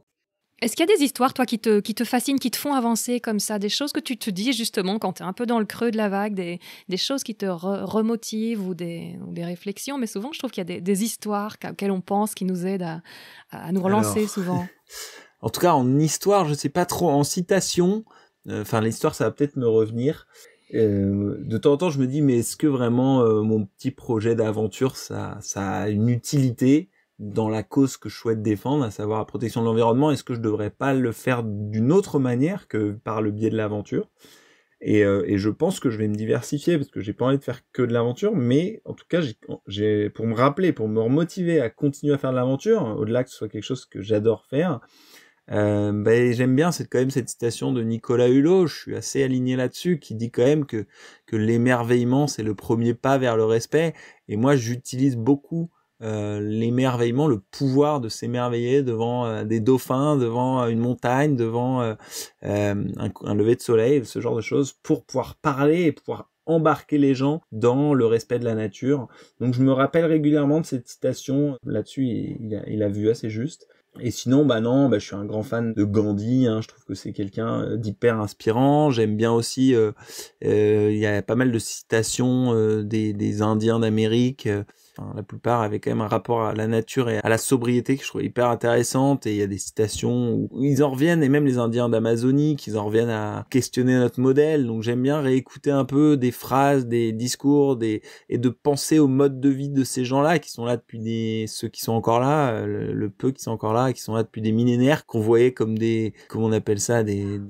Est-ce qu'il y a des histoires, toi, qui te, qui te fascinent, qui te font avancer comme ça Des choses que tu te dis justement quand tu es un peu dans le creux de la vague, des, des choses qui te remotivent ou des, des réflexions. Mais souvent, je trouve qu'il y a des, des histoires auxquelles on pense qui nous aident à, à nous relancer souvent. en tout cas en histoire, je sais pas trop, en citation, euh, enfin l'histoire ça va peut-être me revenir. Euh, de temps en temps, je me dis, mais est-ce que vraiment euh, mon petit projet d'aventure, ça, ça a une utilité dans la cause que je souhaite défendre, à savoir la protection de l'environnement Est-ce que je devrais pas le faire d'une autre manière que par le biais de l'aventure et, euh, et, je pense que je vais me diversifier parce que j'ai pas envie de faire que de l'aventure, mais en tout cas, j'ai pour me rappeler, pour me remotiver à continuer à faire de l'aventure, hein, au-delà que ce soit quelque chose que j'adore faire, euh, ben, j'aime bien cette, quand même cette citation de Nicolas Hulot, je suis assez aligné là-dessus, qui dit quand même que, l'émerveillement, c'est le premier pas vers le respect. Et moi, j'utilise beaucoup euh, l'émerveillement, le pouvoir de s'émerveiller devant euh, des dauphins, devant une montagne, devant un, lever de soleil, ce genre de choses, pour pouvoir parler et pouvoir embarquer les gens dans le respect de la nature. Donc je me rappelle régulièrement de cette citation, là-dessus il a vu assez juste. Et sinon, bah non, bah, je suis un grand fan de Gandhi. Hein. je trouve que c'est quelqu'un euh, d'hyper inspirant. J'aime bien aussi. Euh, euh, il y a pas mal de citations des, Indiens d'Amérique la plupart avaient quand même un rapport à la nature et à la sobriété que je trouve hyper intéressante. Et il y a des citations où ils en reviennent, et même les Indiens d'Amazonie, qu'ils en reviennent à questionner notre modèle. Donc j'aime bien réécouter un peu des phrases, des discours, des et de penser au mode de vie de ces gens-là qui sont là depuis des ceux qui sont encore là, euh, le, peu qui sont encore là, qui sont là depuis des millénaires, qu'on voyait comme des comment on appelle ça des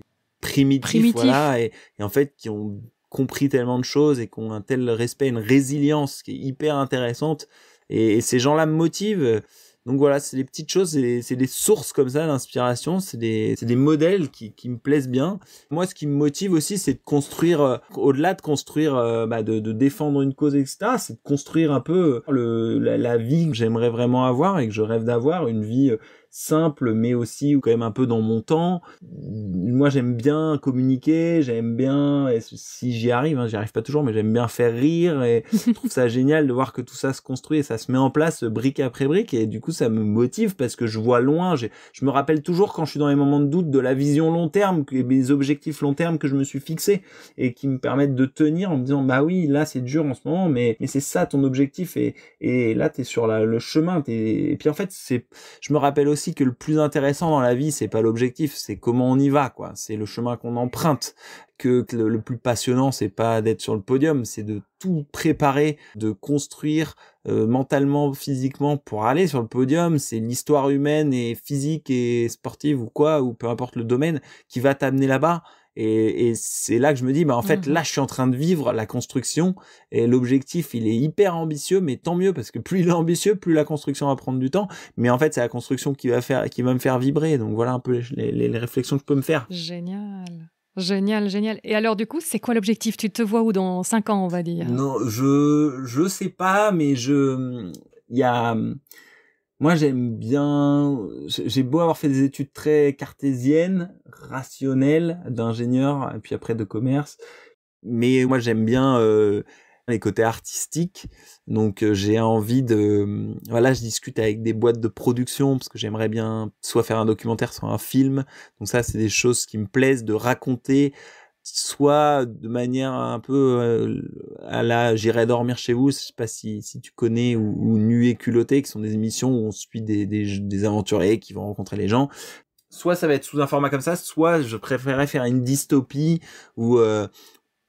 primitifs, et, en fait qui ont compris tellement de choses et qui ont un tel respect, une résilience qui est hyper intéressante. Et, ces gens-là me motivent. Donc voilà, c'est des petites choses, c'est des sources comme ça d'inspiration, c'est des, modèles qui, me plaisent bien. Moi, ce qui me motive aussi, c'est de construire, euh, au-delà de construire, euh, bah de, défendre une cause, etc., c'est de construire un peu le, la vie que j'aimerais vraiment avoir et que je rêve d'avoir, une vie euh, simple, mais aussi ou quand même un peu dans mon temps. Moi, j'aime bien communiquer, j'aime bien, et si j'y arrive, hein, j'y arrive pas toujours, mais j'aime bien faire rire et je trouve ça génial de voir que tout ça se construit et ça se met en place euh, brique après brique et du coup, ça me motive parce que je vois loin. Je me rappelle toujours quand je suis dans les moments de doute de la vision long terme, mes objectifs long terme que je me suis fixé et qui me permettent de tenir en me disant, bah oui, là, c'est dur en ce moment, mais, mais c'est ça ton objectif et, et là, t'es sur le chemin. Et puis en fait, c'est, je me rappelle aussi que le plus intéressant dans la vie, c'est pas l'objectif, c'est comment on y va, quoi. C'est le chemin qu'on emprunte. Que, le, plus passionnant, c'est pas d'être sur le podium, c'est de tout préparer, de construire euh, mentalement, physiquement pour aller sur le podium. C'est l'histoire humaine et physique et sportive ou quoi, ou peu importe le domaine, qui va t'amener là-bas. Et, et c'est là que je me dis, bah en fait, mmh là, je suis en train de vivre la construction et l'objectif, il est hyper ambitieux, mais tant mieux parce que plus il est ambitieux, plus la construction va prendre du temps. Mais en fait, c'est la construction qui va faire, qui va me faire vibrer. Donc voilà un peu les, réflexions que je peux me faire. Génial. Génial, génial. Et alors du coup, c'est quoi l'objectif Tu te vois où dans cinq ans, on va dire Non, je je sais pas, mais je il y a moi j'aime bien, j'ai beau avoir fait des études très cartésiennes, rationnelles, d'ingénieur, et puis après de commerce, mais moi j'aime bien euh, les côtés artistiques, donc euh, j'ai envie de, voilà, je discute avec des boîtes de production, parce que j'aimerais bien soit faire un documentaire, soit un film, donc ça c'est des choses qui me plaisent de raconter soit de manière un peu euh, à la j'irai dormir chez vous, je sais pas si, si tu connais, ou, nu et culotté, qui sont des émissions où on suit des, des, aventuriers qui vont rencontrer les gens. Soit ça va être sous un format comme ça, soit je préférerais faire une dystopie où, euh,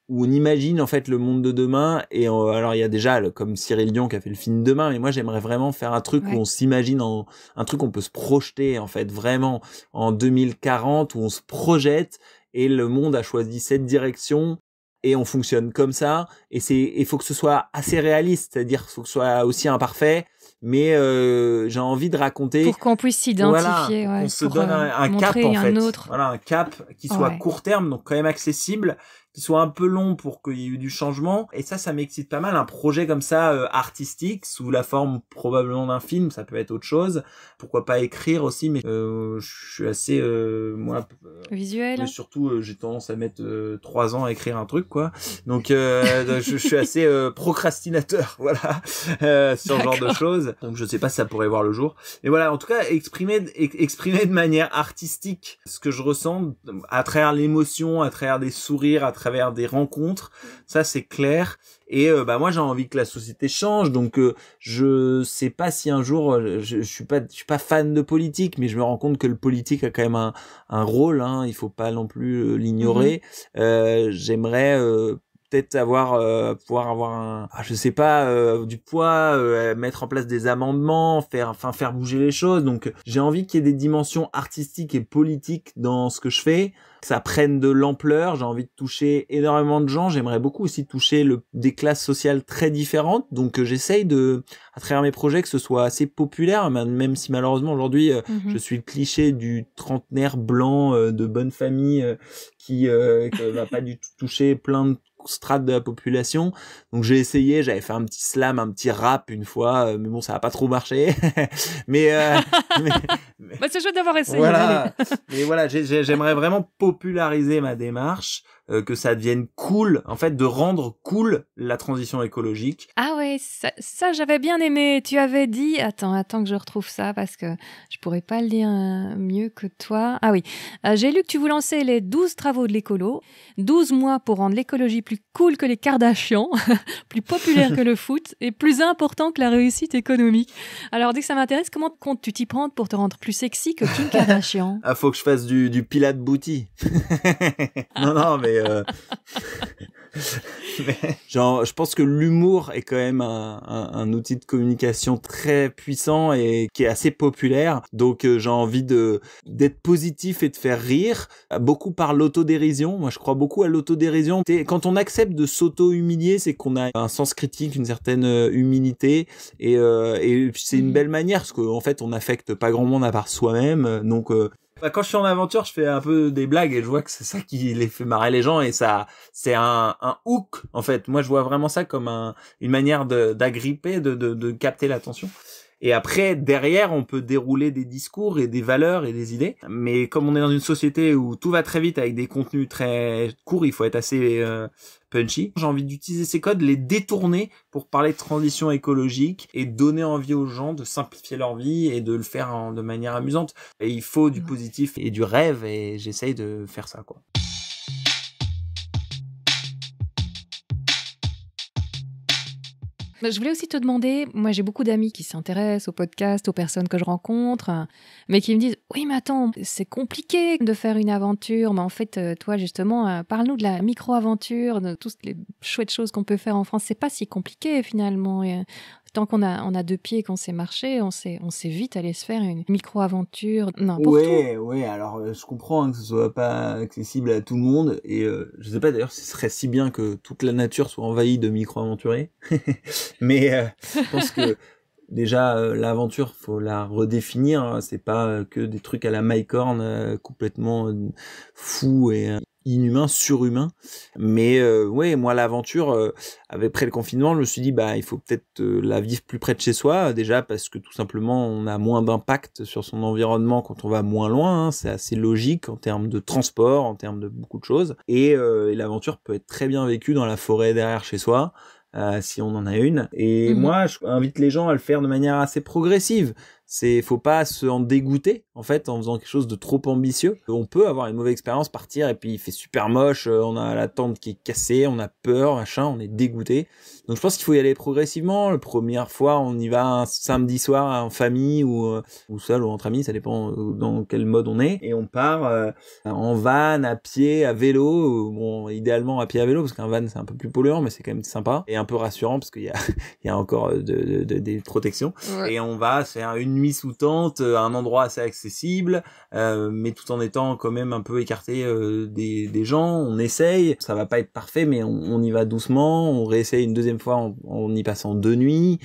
où on imagine en fait le monde de demain et euh, alors il y a déjà comme Cyril Dion qui a fait le film demain mais moi j'aimerais vraiment faire un truc où on s'imagine en un truc où on peut se projeter en fait vraiment en 2040 où on se projette et le monde a choisi cette direction et on fonctionne comme ça et c'est il faut que ce soit assez réaliste c'est-à-dire faut que ce soit aussi imparfait mais euh, j'ai envie de raconter pour qu'on puisse s'identifier on se donne un, euh, cap en fait autre. voilà un cap qui soit court terme donc quand même accessible soit un peu long pour qu'il y ait eu du changement. Et ça, ça m'excite pas mal. Un projet comme ça, euh, artistique, sous la forme probablement d'un film, ça peut être autre chose. Pourquoi pas écrire aussi, mais euh, je suis assez, euh, moi, visuel. Mais surtout, j'ai tendance à mettre trois ans à écrire un truc, quoi. Donc, je, suis assez procrastinateur, voilà, sur ce genre de choses. Donc, je sais pas si ça pourrait voir le jour. Mais voilà, en tout cas, exprimer, exprimer de manière artistique ce que je ressens à travers l'émotion, à travers des sourires, à travers travers des rencontres. Ça, c'est clair. Et euh, bah moi, j'ai envie que la société change. Donc, euh, je sais pas si un jour, euh, je, suis pas, pas fan de politique, mais je me rends compte que le politique a quand même un, rôle. Hein. il faut pas non plus l'ignorer. Mm-hmm. J'aimerais peut-être avoir euh, pouvoir avoir un ah, je sais pas euh, du poids euh, mettre en place des amendements faire enfin faire bouger les choses donc j'ai envie qu'il y ait des dimensions artistiques et politiques dans ce que je fais ça prenne de l'ampleur j'ai envie de toucher énormément de gens j'aimerais beaucoup aussi toucher le, des classes sociales très différentes donc j'essaye de à travers mes projets que ce soit assez populaire même si malheureusement aujourd'hui mhm. je suis le cliché du trentenaire blanc de bonne famille qui, qui va pas du tout toucher plein de strate de la population. Donc j'ai essayé, j'avais fait un petit slam, un petit rap une fois, euh, mais bon, ça n'a pas trop marché. mais, euh, bah, c'est chouette d'avoir essayé. Voilà. mais voilà, j'aimerais vraiment populariser ma démarche. Euh, que ça devienne cool, en fait, de rendre cool la transition écologique. Ah ouais, ça, j'avais bien aimé. Tu avais dit, attends, attends que je retrouve ça parce que je pourrais pas le dire euh, mieux que toi. Ah oui, euh, j'ai lu que tu voulais lancer les 12 travaux de l'écolo, 12 mois pour rendre l'écologie plus cool que les Kardashians, plus populaire que le foot et plus important que la réussite économique. Alors, dès que ça m'intéresse, comment comptes tu t'y prendre pour te rendre plus sexy que Kim Kardashian Ah, faut que je fasse du, du pilate booty. non, non, mais euh, genre, je pense que l'humour est quand même un, outil de communication très puissant et qui est assez populaire. Donc, euh, j'ai envie de d'être positif et de faire rire euh, beaucoup par l'autodérision. Moi, je crois beaucoup à l'autodérision. Quand on accepte de s'auto-humilier, c'est qu'on a un sens critique, une certaine humilité et, et c'est une mmh. belle manière parce qu'en fait, on n'affecte pas grand monde à part soi-même. Donc, bah, quand je suis en aventure, je fais un peu des blagues et je vois que c'est ça qui les fait marrer les gens et ça, c'est un, hook en fait. Moi, je vois vraiment ça comme une manière d'agripper, de capter l'attention. Et après, derrière, on peut dérouler des discours et des valeurs et des idées. Mais comme on est dans une société où tout va très vite avec des contenus très courts, il faut être assez euh, punchy. J'ai envie d'utiliser ces codes, les détourner pour parler de transition écologique et donner envie aux gens de simplifier leur vie et de le faire de manière amusante. Et il faut du positif et du rêve et j'essaye de faire ça, quoi. Bah, je voulais aussi te demander, moi j'ai beaucoup d'amis qui s'intéressent au podcast, aux personnes que je rencontre, hein, mais qui me disent Oui, mais attends, c'est compliqué de faire une aventure. Mais en fait, euh, toi justement, euh, parle-nous de la micro-aventure, de toutes les chouettes choses qu'on peut faire en France. C'est pas si compliqué finalement. Euh, tant qu'on a, on a deux pieds et qu'on sait marcher, on sait, on sait vite aller se faire une micro-aventure, Oui, ouais, alors euh, je comprends hein, que ce soit pas accessible à tout le monde. Et euh, je sais pas d'ailleurs si ce serait si bien que toute la nature soit envahie de micro aventurés Mais euh, je pense que. déjà l'aventure faut la redéfinir hein, c'est pas que des trucs à la Mycorn complètement fou fous et inhumain, surhumain. Mais euh, ouais, moi l'aventure, euh, près le confinement, je me suis dit bah il faut peut-être euh, la vivre plus près de chez soi déjà parce que tout simplement on a moins d'impact sur son environnement quand on va moins loin. Hein. c'est assez logique en termes de transport, en termes de beaucoup de choses. Et, euh, l'aventure peut être très bien vécue dans la forêt derrière chez soi. si on en a une. Et mmh moi, je invite les gens à le faire de manière assez progressive. C'est faut pas se en dégoûter en fait en faisant quelque chose de trop ambitieux. On peut avoir une mauvaise expérience, partir et puis il fait super moche, euh, on a la tente qui est cassée, on a peur, machin, on est dégoûté. Donc je pense qu'il faut y aller progressivement. La première fois, on y va un samedi soir en famille ou, euh, ou seul ou entre amis, ça dépend euh, dans quel mode on est. Et on part en van, à pied, à vélo, bon idéalement à pied à vélo parce qu'un van c'est un peu plus polluant mais c'est quand même sympa et un peu rassurant parce qu'il y a, il y a encore des protections. Et on va faire une nuit sous tente euh, un endroit assez accessible, euh, mais tout en étant quand même un peu écarté euh, des, gens. On essaye, ça va pas être parfait, mais on, y va doucement. On réessaye une deuxième fois en, y passant deux nuits.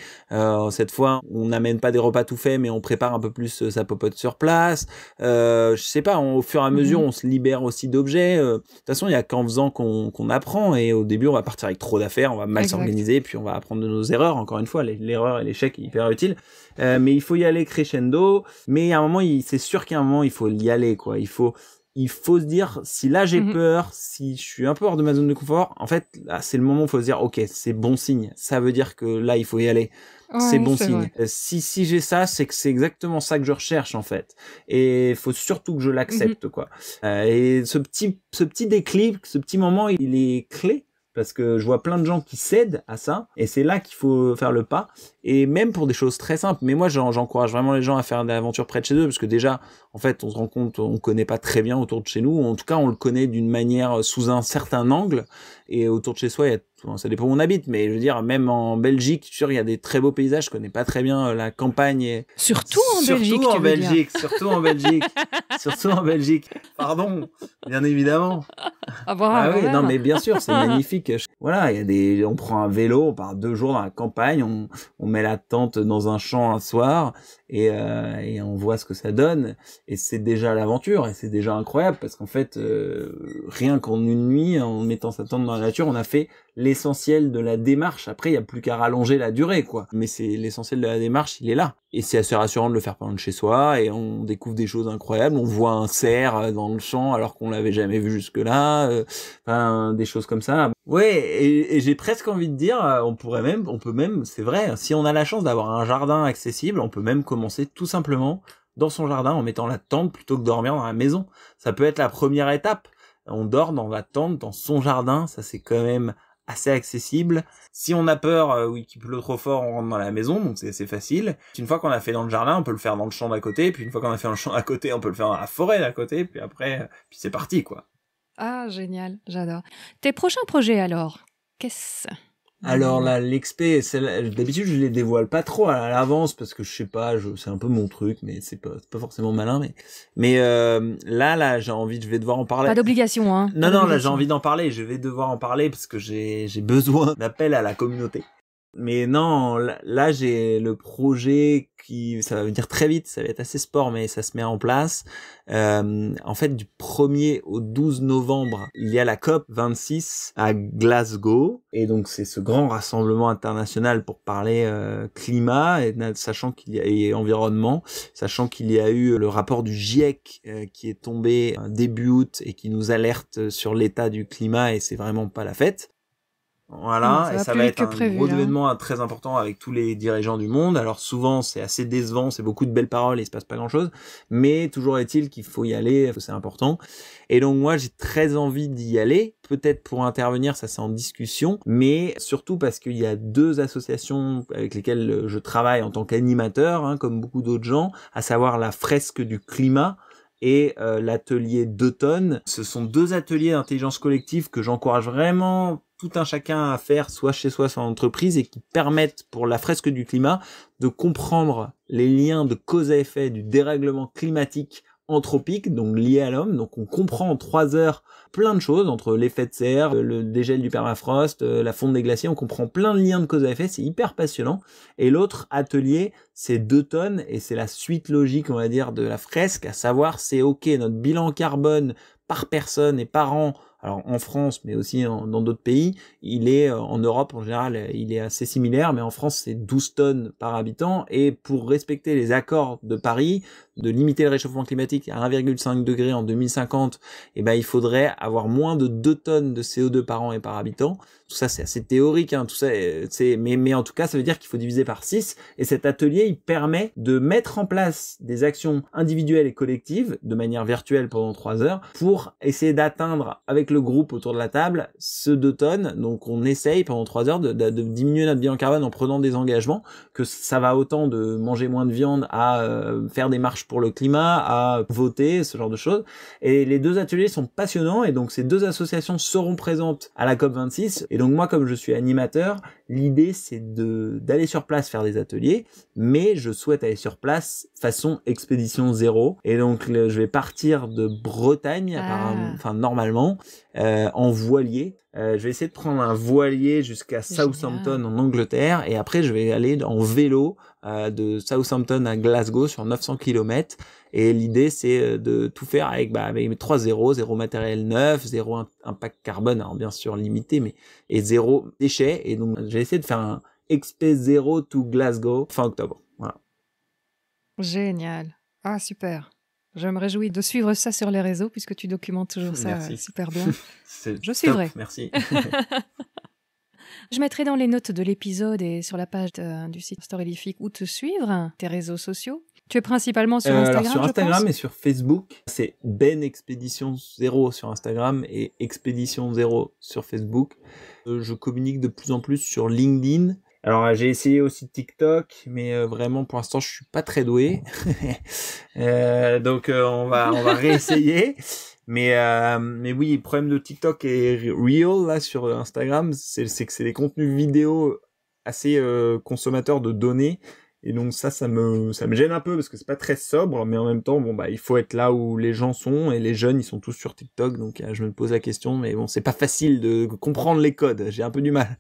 cette fois, on n'amène pas des repas tout faits, mais on prépare un peu plus sa popote sur place. je sais pas, au fur et à mm-hmm. mesure, on se libère aussi d'objets. De toute façon, il y a qu'en faisant qu'on apprend. Et au début, on va partir avec trop d'affaires, on va mal s'organiser, puis on va apprendre de nos erreurs. Encore une fois, l'erreur et l'échec est hyper utile, mais il faut y aller crescendo, mais à un moment, il c'est sûr qu'à un moment, il faut y aller, quoi. Il faut, il faut se dire, si là j'ai mhm. peur, si je suis un peu hors de ma zone de confort, en fait, c'est le moment où il faut se dire, ok, c'est bon signe. Ça veut dire que là, il faut y aller. c'est bon signe. Euh, si si j'ai ça, c'est que c'est exactement ça que je recherche en fait. Et faut surtout que je mhm. l'accepte quoi. Euh, et ce petit ce petit déclic, ce petit moment, il est clé parce que je vois plein de gens qui cèdent à ça et c'est là qu'il faut faire le pas et même pour des choses très simples mais moi j'encourage vraiment les gens à faire des aventures près de chez eux parce que déjà en fait on se rend compte on connaît pas très bien autour de chez nous en tout cas on le connaît d'une manière sous un certain angle et autour de chez soi, ça dépend où on habite, mais je veux dire, même en Belgique, tu sûr, il y a des très beaux paysages. Je connais pas très bien euh, la campagne. Surtout en surtout Belgique. En Belgique surtout en Belgique. surtout en Belgique. Pardon, bien évidemment. Ah, oui, non, mais bien sûr, c'est magnifique. Voilà, il y a des, on prend un vélo, on part deux jours dans la campagne, on, on met la tente dans un champ un soir et, euh, et on voit ce que ça donne. Et c'est déjà l'aventure et c'est déjà incroyable parce qu'en fait, euh, rien qu'en une nuit, en mettant sa tente dans nature, on a fait l'essentiel de la démarche. Après, il n'y a plus qu'à rallonger la durée, quoi. Mais c'est l'essentiel de la démarche, il est là. Et c'est assez rassurant de le faire pendant de chez soi, et on découvre des choses incroyables. On voit un cerf euh, dans le champ alors qu'on l'avait jamais vu jusque-là. Euh, enfin, des choses comme ça. Ouais, et, et j'ai presque envie de dire, euh, on pourrait même, on peut même, c'est vrai, hein, si on a la chance d'avoir un jardin accessible, on peut même commencer tout simplement dans son jardin en mettant la tente plutôt que dormir dans la maison. Ça peut être la première étape on dort dans la tente, dans son jardin, ça c'est quand même assez accessible. Si on a peur euh, oui, qu'il pleut trop fort, on rentre dans la maison, donc c'est assez facile. Une fois qu'on a fait dans le jardin, on peut le faire dans le champ d'à côté, puis une fois qu'on a fait dans le champ d'à côté, on peut le faire dans la forêt d'à côté, puis après, euh, puis c'est parti quoi. Ah génial, j'adore. Tes prochains projets alors Qu'est-ce alors mhm. là, l'XP, d'habitude je les dévoile pas trop à l'avance parce que je sais pas, c'est un peu mon truc, mais c'est pas, pas forcément malin. Mais, euh, là, là, j'ai envie, je vais devoir en parler. Pas d'obligation, hein. Non, non, là, j'ai envie d'en parler. Je vais devoir en parler parce que j'ai besoin d'appel à la communauté. Mais non, là j'ai le projet qui, ça va venir très vite, ça va être assez sport, mais ça se met en place. Euh, en fait, du 1er au 12 novembre, il y a la COP 26 à Glasgow, et donc c'est ce grand rassemblement international pour parler euh, climat, et, sachant qu'il y a environnement, sachant qu'il y a eu le rapport du GIEC euh, qui est tombé début août et qui nous alerte sur l'état du climat, et c'est vraiment pas la fête. Voilà, et ça va être un gros hein. événement hein, très important avec tous les dirigeants du monde. Alors souvent, c'est assez décevant, c'est beaucoup de belles paroles et il se passe pas grand-chose, mais toujours est-il qu'il faut y aller, c'est important. Et donc moi, j'ai très envie d'y aller, peut-être pour intervenir, ça c'est en discussion, mais surtout parce qu'il y a deux associations avec lesquelles je travaille en tant qu'animateur, hein, comme beaucoup d'autres gens, à savoir la fresque du climat, et euh, l'atelier d'automne. Ce sont deux ateliers d'intelligence collective que j'encourage vraiment tout un chacun à faire, soit chez soi, soit en entreprise, et qui permettent pour la fresque du climat de comprendre les liens de cause à effet du dérèglement climatique anthropique, donc lié à l'homme. Donc on comprend en trois heures plein de choses entre l'effet de serre, euh, le dégel du permafrost, euh, la fonte des glaciers. On comprend plein de liens de cause à effet. C'est hyper passionnant. Et l'autre atelier, c'est deux tonnes et c'est la suite logique, on va dire, de la fresque, à savoir c'est ok notre bilan carbone par personne et par an alors en France, mais aussi dans d'autres pays, il est euh, en Europe en général, il est assez similaire, mais en France c'est 12 tonnes par habitant. Et pour respecter les accords de Paris, de limiter le réchauffement climatique à 1,5 degré en 2050, eh ben il faudrait avoir moins de 2 tonnes de CO2 par an et par habitant. Tout ça, c'est assez théorique, hein, tout ça, c'est, mais, mais en tout cas, ça veut dire qu'il faut diviser par 6. Et cet atelier, il permet de mettre en place des actions individuelles et collectives de manière virtuelle pendant 3 heures pour essayer d'atteindre avec le groupe autour de la table ce 2 tonnes. Donc, on essaye pendant 3 heures de, diminuer notre bilan carbone en prenant des engagements, que ça va autant de manger moins de viande à euh, faire des marches pour le climat, à voter, ce genre de choses. Et les deux ateliers sont passionnants et donc ces deux associations seront présentes à la COP26 donc moi, comme je suis animateur, l'idée c'est d'aller sur place faire des ateliers, mais je souhaite aller sur place façon expédition zéro. Et donc je vais partir de Bretagne, ah. enfin normalement, euh, en voilier. Euh, je vais essayer de prendre un voilier jusqu'à Southampton en Angleterre et après je vais aller en vélo euh, de Southampton à Glasgow sur 900 km. Et l'idée, c'est euh, de tout faire avec, bah, avec 3 zéros, zéro matériel neuf, zéro impact carbone, bien sûr limité, mais et zéro déchet. Et donc, j'ai essayé de faire un XP0 to Glasgow fin octobre. Voilà. Génial. Ah, super. Je me réjouis de suivre ça sur les réseaux puisque tu documentes toujours ça euh, super bien. Je suivrai. merci. Je mettrai dans les notes de l'épisode et sur la page euh, du site Storylifique où te suivre, tes réseaux sociaux, tu es principalement sur euh, Instagram Sur Instagram et sur Facebook. C'est Ben Expédition 0 sur Instagram et Expédition 0 sur Facebook. Euh, je communique de plus en plus sur LinkedIn. Alors euh, j'ai essayé aussi TikTok, mais vraiment pour l'instant je suis pas très doué. donc on va on va réessayer. Mais mais oui, le problème de TikTok et Real là sur Instagram, c'est que c'est des contenus vidéo assez consommateurs de données et donc ça, ça me, ça me gêne un peu parce que c'est pas très sobre, mais en même temps, bon bah, il faut être là où les gens sont et les jeunes, ils sont tous sur TikTok, donc euh, je me pose la question, mais bon, c'est pas facile de comprendre les codes. J'ai un peu du mal.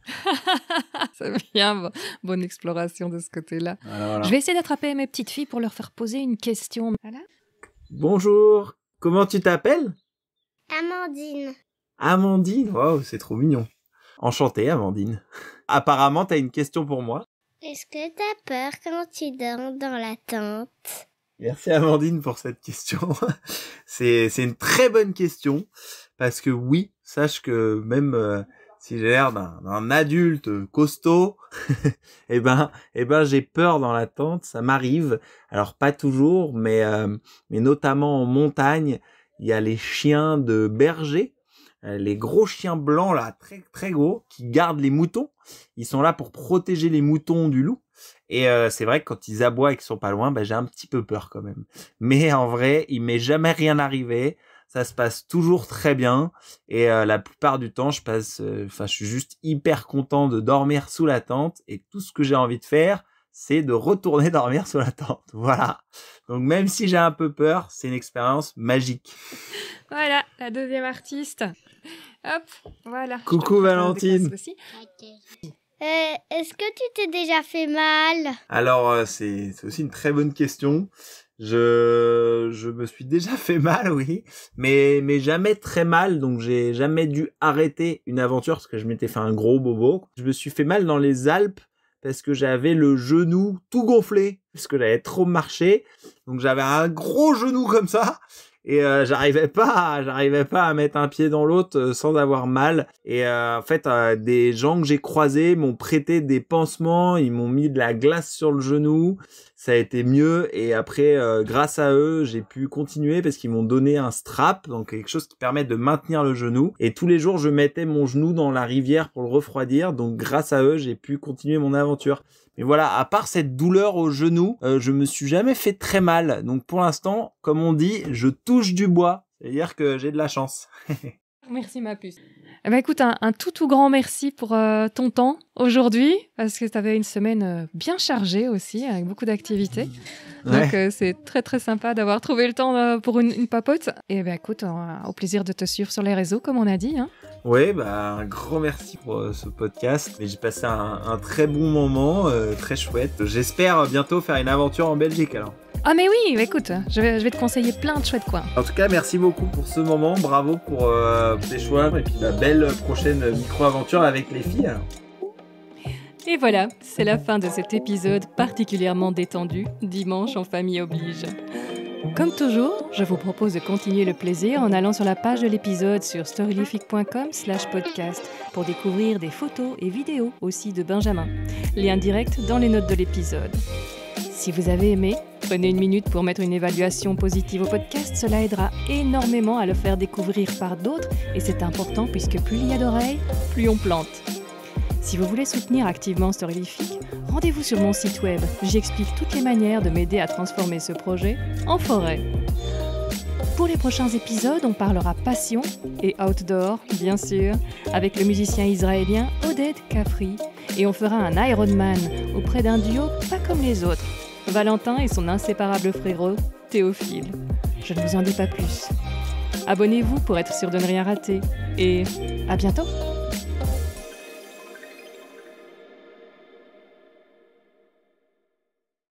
ça bien. bonne exploration de ce côté-là. Je vais essayer d'attraper mes petites filles pour leur faire poser une question. Bonjour, comment tu t'appelles Amandine. Amandine, waouh, c'est trop mignon. Enchantée, Amandine. Apparemment, t'as une question pour moi. Est-ce que t'as peur quand tu dors dans la tente Merci Amandine pour cette question. c'est, une très bonne question parce que oui, sache que même euh, si j'ai l'air d'un, adulte costaud, eh ben, eh ben, j'ai peur dans la tente, ça m'arrive. Alors pas toujours, mais, euh, mais notamment en montagne, il y a les chiens de berger euh, les gros chiens blancs là, très très gros, qui gardent les moutons. Ils sont là pour protéger les moutons du loup. Et euh, c'est vrai que quand ils aboient et qu'ils sont pas loin, ben j'ai un petit peu peur quand même. Mais en vrai, il m'est jamais rien arrivé. Ça se passe toujours très bien. Et euh, la plupart du temps, je passe, enfin, je suis juste hyper content de dormir sous la tente. Et tout ce que j'ai envie de faire, c'est de retourner dormir sur la tente. Voilà. Donc même si j'ai un peu peur, c'est une expérience magique. Voilà, la deuxième artiste. Hop, voilà. Coucou Valentine. Euh, est-ce que tu t'es déjà fait mal Alors, euh, c'est aussi une très bonne question. Je, me suis déjà fait mal, oui, mais, mais jamais très mal, donc j'ai jamais dû arrêter une aventure parce que je m'étais fait un gros bobo. Je me suis fait mal dans les Alpes parce que j'avais le genou tout gonflé, parce que j'avais trop marché. Donc j'avais un gros genou comme ça et euh, j'arrivais pas j'arrivais pas à mettre un pied dans l'autre euh, sans avoir mal et euh, en fait des gens que j'ai croisés m'ont prêté des pansements ils m'ont mis de la glace sur le genou ça a été mieux et après grâce à eux j'ai pu continuer parce qu'ils m'ont donné un strap donc quelque chose qui permet de maintenir le genou et tous les jours je mettais mon genou dans la rivière pour le refroidir donc grâce à eux j'ai pu continuer mon aventure et voilà, à part cette douleur au genou, euh, je me suis jamais fait très mal. Donc pour l'instant, comme on dit, je touche du bois. C'est-à-dire que j'ai de la chance. Merci ma puce. Eh ben, écoute, un, tout tout grand merci pour euh, ton temps aujourd'hui, parce que tu avais une semaine euh, bien chargée aussi, avec beaucoup d'activités. Donc euh, c'est très très sympa d'avoir trouvé le temps pour une, papote. Et ben écoute, au plaisir de te suivre sur les réseaux, comme on a dit. Hein. Oui, bah, un grand merci pour ce podcast. J'ai passé un, un, très bon moment, très chouette. J'espère bientôt faire une aventure en Belgique alors. Ah mais oui, bah, écoute, je vais, te conseiller plein de chouettes coins. En tout cas, merci beaucoup pour ce moment, bravo pour euh, tes choix et puis la belle prochaine micro-aventure avec les filles. Et voilà, c'est la fin de cet épisode particulièrement détendu, dimanche en famille oblige. Comme toujours, je vous propose de continuer le plaisir en allant sur la page de l'épisode sur storylific.com/podcast pour découvrir des photos et vidéos aussi de Benjamin. Lien direct dans les notes de l'épisode. Si vous avez aimé, prenez une minute pour mettre une évaluation positive au podcast. Cela aidera énormément à le faire découvrir par d'autres et c'est important puisque plus il y a d'oreilles, plus on plante. Si vous voulez soutenir activement storylifique rendez-vous sur mon site web. j'explique toutes les manières de m'aider à transformer ce projet en forêt. Pour les prochains épisodes, on parlera passion et outdoor, bien sûr, avec le musicien israélien Odette Kafri. Et on fera un Ironman auprès d'un duo pas comme les autres, Valentin et son inséparable frérot, Théophile. Je ne vous en dis pas plus. Abonnez-vous pour être sûr de ne rien rater. Et à bientôt